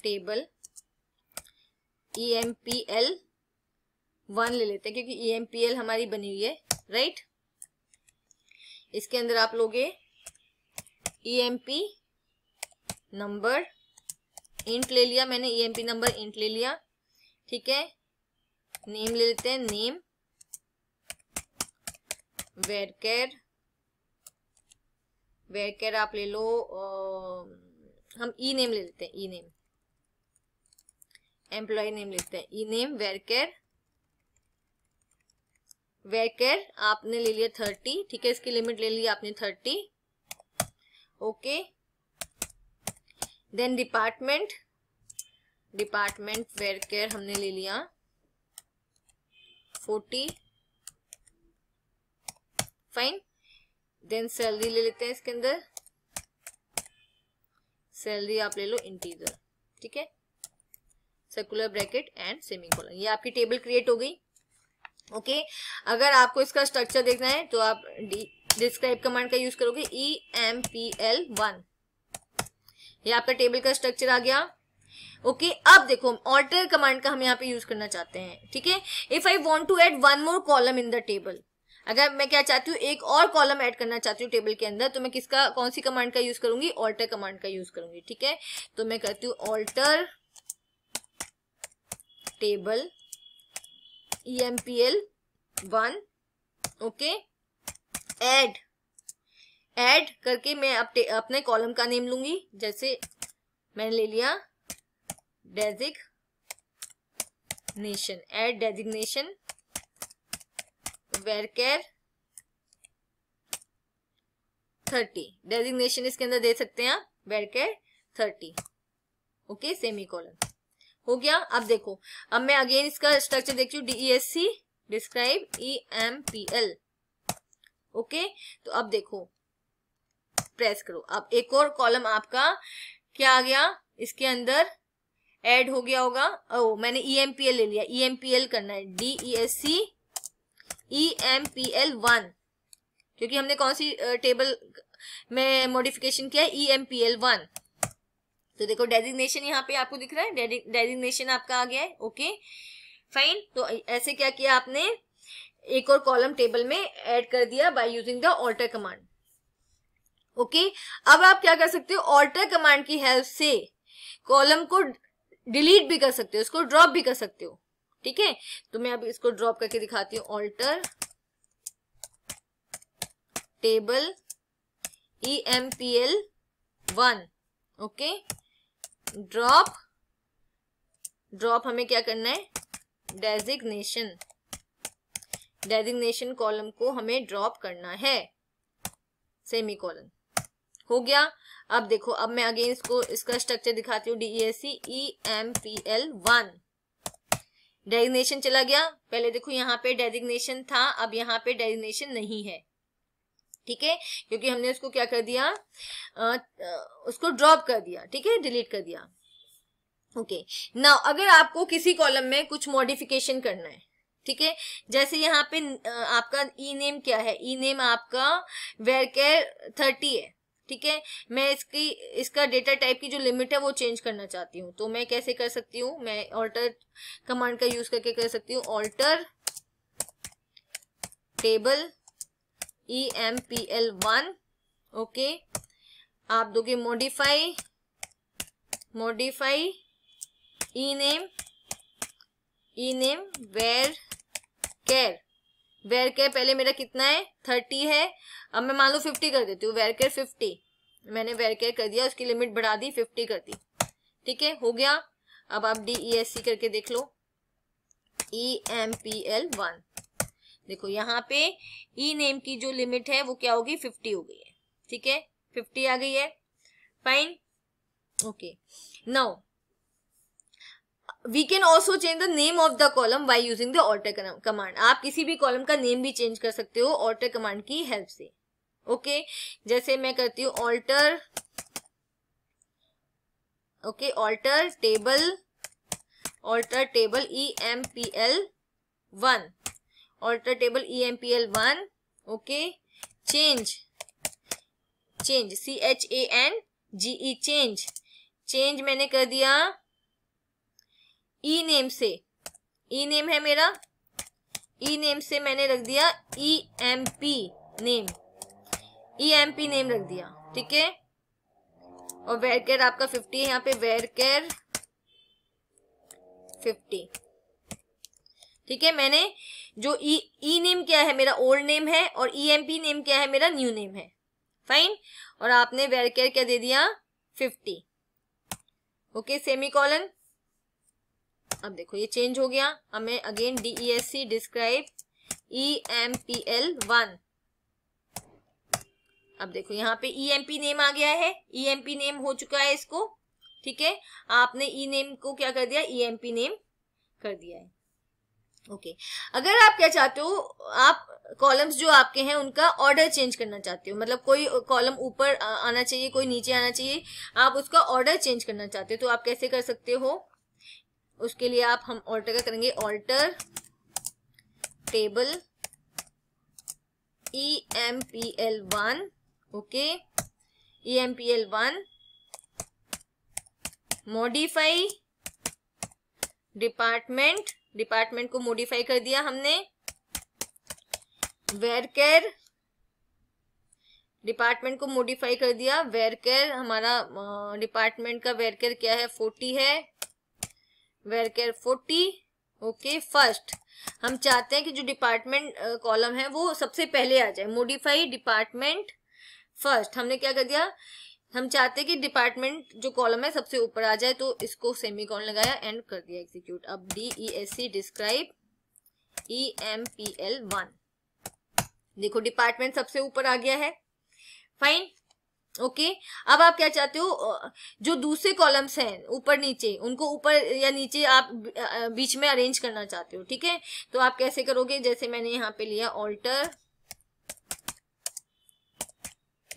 table E M P L one ले लेते हैं क्योंकि ई एम पी एल हमारी बनी हुई है राइट इसके अंदर आप लोगे E M P number int ले लिया मैंने E M P number int ले लिया ठीक है नेम ले लेते हैं नेम वेर वेरकेर वेर आप ले लो आ, हम ई e नेम ले लेते हैं E e name employee name लिखते हैं ई नेम वेरकेर वेरकेर आपने ले लिया थर्टी ठीक है इसकी लिमिट ले ली आपने thirty okay then department department varchar हमने ले लिया फोर्टी फाइन देन सैलरी ले लेते हैं इसके अंदर सैलरी आप ले लो इंटीजर ठीक है circular bracket and semicolon ये आपकी टेबल क्रिएट हो गई ओके okay? अगर आपको इसका स्ट्रक्चर देखना है तो आप डिस्क्राइब कमांड का यूज करोगे E M P L one ये आपका टेबल का स्ट्रक्चर आ गया ओके okay, अब देखो ऑल्टर कमांड का हम यहाँ पे यूज करना चाहते हैं ठीक है if I want to add one more column in the table अगर मैं क्या चाहती हूँ एक और कॉलम ऐड करना चाहती हूँ टेबल के अंदर तो मैं किसका कौन सी कमांड का यूज करूंगी ऑल्टर कमांड का यूज करूंगी ठीक है तो मैं कहती हूँ alter table empl one okay add add करके मैं अपने अपने कॉलम का नेम लूंगी जैसे मैंने ले लिया designation add designation varchar thirty designation इसके अंदर दे सकते हैं आप varchar thirty okay semi column हो गया अब देखो अब मैं अगेन इसका स्ट्रक्चर देखती हूँ DESC describe E M P L okay तो अब देखो प्रेस करो अब एक और कॉलम आपका क्या आ गया इसके अंदर एड हो गया होगा ओ मैंने ई एम पी एल ले लिया ई एम पी एल करना है D E S C E M P L one क्योंकि हमने कौन सी टेबल में मॉडिफिकेशन किया E M P L one तो देखो डेजिग्नेशन यहाँ पे आपको दिख रहा है डेजिग्नेशन आपका आ गया है ओके फाइन तो ऐसे क्या किया आपने एक और कॉलम टेबल में एड कर दिया by using the alter command okay अब आप क्या कर सकते हो ऑल्टर कमांड की हेल्प से कॉलम को डिलीट भी कर सकते हो इसको ड्रॉप भी कर सकते हो ठीक है तो मैं अब इसको ड्रॉप करके दिखाती हूँ alter table E M P L one okay drop drop हमें क्या करना है डेजिग्नेशन डेजिग्नेशन कॉलम को हमें ड्रॉप करना है सेमी कॉलम हो गया अब देखो अब मैं अगेन इसको इसका स्ट्रक्चर दिखाती हूँ DSC E M P L one designation चला गया पहले देखो यहाँ पे डेजिग्नेशन था अब यहाँ पे डेजिग्नेशन नहीं है ठीक है क्योंकि हमने उसको क्या कर दिया आ, उसको ड्रॉप कर दिया ठीक है डिलीट कर दिया ओके okay. ना अगर आपको किसी कॉलम में कुछ मॉडिफिकेशन करना है ठीक है जैसे यहाँ पे आपका ई नेम क्या है ई नेम आपका वेर केयर थर्टी है ठीक है मैं इसकी इसका डेटा टाइप की जो लिमिट है वो चेंज करना चाहती हूँ तो मैं कैसे कर सकती हूँ मैं ऑल्टर कमांड का यूज करके कर सकती हूँ alter table E M P L one okay आप दोगे modify modify E name E name varchar varchar पहले मेरा कितना है थर्टी है अब मैं मान लो फिफ्टी कर देती हूँ वेर केयर फिफ्टी मैंने वेर केयर कर दिया उसकी लिमिट बढ़ा दी फिफ्टी कर दी ठीक है हो गया अब आप डी ई एस सी करके देख लो E M P L one देखो यहाँ पे ई e नेम की जो लिमिट है वो क्या होगी फिफ्टी हो गई है ठीक है फिफ्टी आ गई है fine okay now we can also change the name of the column by using the alter command आप किसी भी कॉलम का नेम भी चेंज कर सकते हो ऑल्टर कमांड की हेल्प से ओके okay? जैसे मैं करती हूँ alter okay alter table alter table E M P L one alter table empl1 okay change change c h a n g e change change मैंने कर दिया ई e नेम से ई e नेम है मेरा ई e नेम से मैंने रख दिया E M P name E M P name रख दिया ठीक है और वेयर केयर आपका फिफ्टी है यहाँ पे वेयर केयर फिफ्टी ठीक है मैंने जो ई ई नेम क्या है मेरा ओल्ड नेम है और ई एम पी नेम क्या है मेरा न्यू नेम है फाइन और आपने वेर केयर क्या दे दिया फिफ्टी ओके सेमी कॉलन अब देखो ये चेंज हो गया अब मैं again DESC describe E M P L one अब देखो यहाँ पे ई एम पी नेम आ गया है ई एम पी नेम हो चुका है इसको ठीक है आपने ई e नेम को क्या कर दिया ई एम पी नेम कर दिया है ओके okay. अगर आप क्या चाहते हो आप कॉलम्स जो आपके हैं उनका ऑर्डर चेंज करना चाहते हो मतलब कोई कॉलम ऊपर आना चाहिए कोई नीचे आना चाहिए आप उसका ऑर्डर चेंज करना चाहते हो तो आप कैसे कर सकते हो उसके लिए आप हम ऑल्टर का करेंगे alter table E M P L one okay E M P L one modify department department को मोडिफाई कर दिया हमने केयर डिपार्टमेंट को मोडिफाई कर दिया वेरकेयर हमारा डिपार्टमेंट का वेरकेयर क्या है फोर्टी है varchar forty okay first हम चाहते हैं कि जो डिपार्टमेंट कॉलम है वो सबसे पहले आ जाए मोडिफाई डिपार्टमेंट फर्स्ट हमने क्या कर दिया हम चाहते कि डिपार्टमेंट जो कॉलम है सबसे ऊपर आ जाए तो इसको सेमी कॉल लगाया एंड कर दिया एग्जीक्यूट अब D E S C describe E M P L one देखो डिपार्टमेंट सबसे ऊपर आ गया है फाइन ओके okay. अब आप क्या चाहते हो जो दूसरे कॉलम्स हैं ऊपर नीचे उनको ऊपर या नीचे आप बीच में अरेंज करना चाहते हो ठीक है तो आप कैसे करोगे जैसे मैंने यहाँ पे लिया alter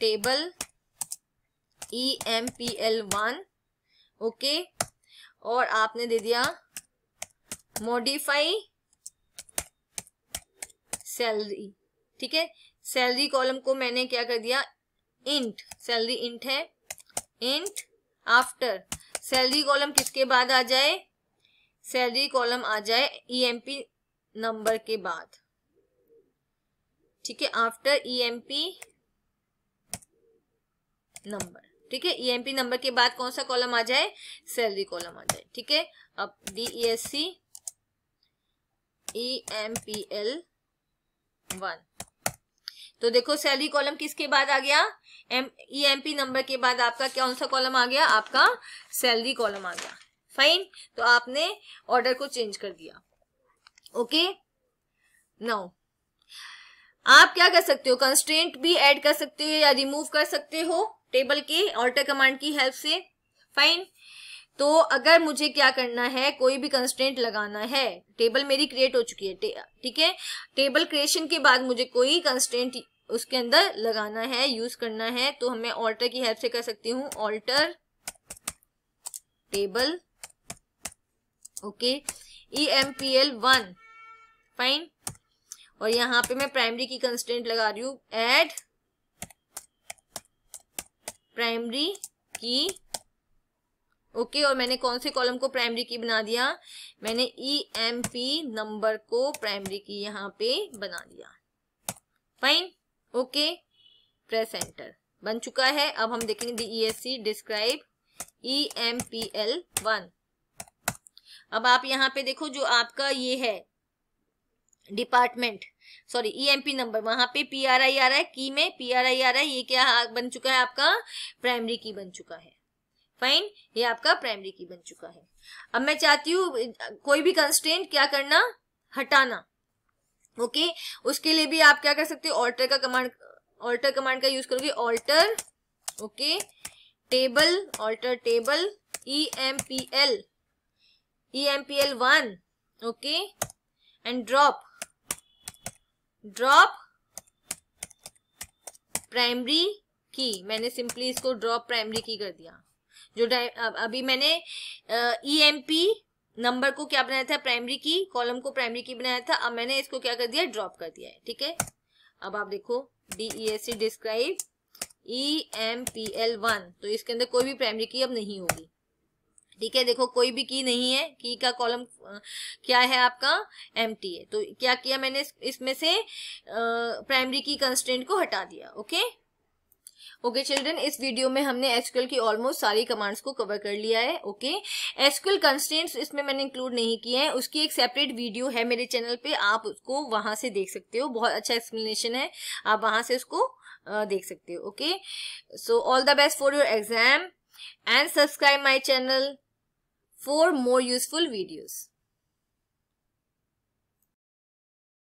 table E M P L one okay और आपने दे दिया मॉडिफाई सैलरी ठीक है सैलरी कॉलम को मैंने क्या कर दिया इंट सैलरी इंट है इंट आफ्टर सैलरी कॉलम किसके बाद आ जाए सैलरी कॉलम आ जाए ईएमपी e नंबर के बाद ठीक है आफ्टर ईएमपी नंबर ठीक है ईएमपी e नंबर के बाद कौन सा कॉलम आ जाए सैलरी कॉलम आ जाए ठीक है अब पी ईएमपीएल वन तो देखो सैलरी कॉलम किसके बाद आ गया M E M P number के बाद आपका कौन सा कॉलम आ गया आपका सैलरी कॉलम आ गया फाइन तो आपने ऑर्डर को चेंज कर दिया ओके नाउ आप क्या कर सकते हो कंस्ट्रेंट भी ऐड कर सकते हो या रिमूव कर सकते हो टेबल के ऑल्टर कमांड की हेल्प से फाइन तो अगर मुझे क्या करना है कोई भी कंस्टेंट लगाना है टेबल मेरी क्रिएट हो चुकी है ठीक है टेबल क्रिएशन के बाद मुझे कोई कंस्टेंट उसके अंदर लगाना है यूज करना है तो हमें ऑल्टर की हेल्प से कर सकती हूँ alter table okay E M P L one fine और यहाँ पे मैं प्राइमरी की कंस्टेंट लगा रही हूँ add primary key okay okay, और मैंने कौन से कॉलम को प्राइमरी की बना दिया मैंने ई एम पी नंबर को प्राइमरी की यहाँ पे बना दिया फाइन ओके प्रेस एंटर बन चुका है अब हम देखेंगे D E S C describe E M P L one अब आप यहाँ पे देखो जो आपका ये है डिपार्टमेंट सॉरी ईएमपी नंबर वहां पे पी आर आई आ रहा है की में पी आर आई आ रहा है ये क्या हाँ, बन चुका है आपका प्राइमरी की बन चुका है फाइन ये आपका प्राइमरी की बन चुका है अब मैं चाहती हूँ कोई भी कंस्टेंट क्या करना हटाना ओके okay? उसके लिए भी आप क्या कर सकते हो ऑल्टर का कमांड ऑल्टर कमांड का यूज करोगे alter okay table alter table E M P L E M P L one okay and drop drop primary key मैंने सिंपली इसको ड्रॉप प्राइमरी की कर दिया जो अभी मैंने ई एम पी नंबर को क्या बनाया था प्राइमरी की कॉलम को प्राइमरी की बनाया था अब मैंने इसको क्या कर दिया ड्रॉप कर दिया है ठीक है अब आप देखो D E S C describe E M P L one तो इसके अंदर कोई भी प्राइमरी की अब नहीं होगी ठीक है देखो कोई भी की नहीं है की का कॉलम क्या है आपका एम टी है तो क्या किया मैंने इसमें से प्राइमरी की कंस्टेंट को हटा दिया ओके ओके चिल्ड्रन इस वीडियो में हमने एसक्यूएल की ऑलमोस्ट सारी कमांड्स को कवर कर लिया है ओके एसक्यूएल कंस्टेंट्स इसमें मैंने इंक्लूड नहीं किए हैं उसकी एक सेपरेट वीडियो है मेरे चैनल पे आप उसको वहां से देख सकते हो बहुत अच्छा एक्सप्लेनेशन है आप वहां से उसको देख सकते हो okay so all the best for your exam and subscribe my channel 4 more useful videos.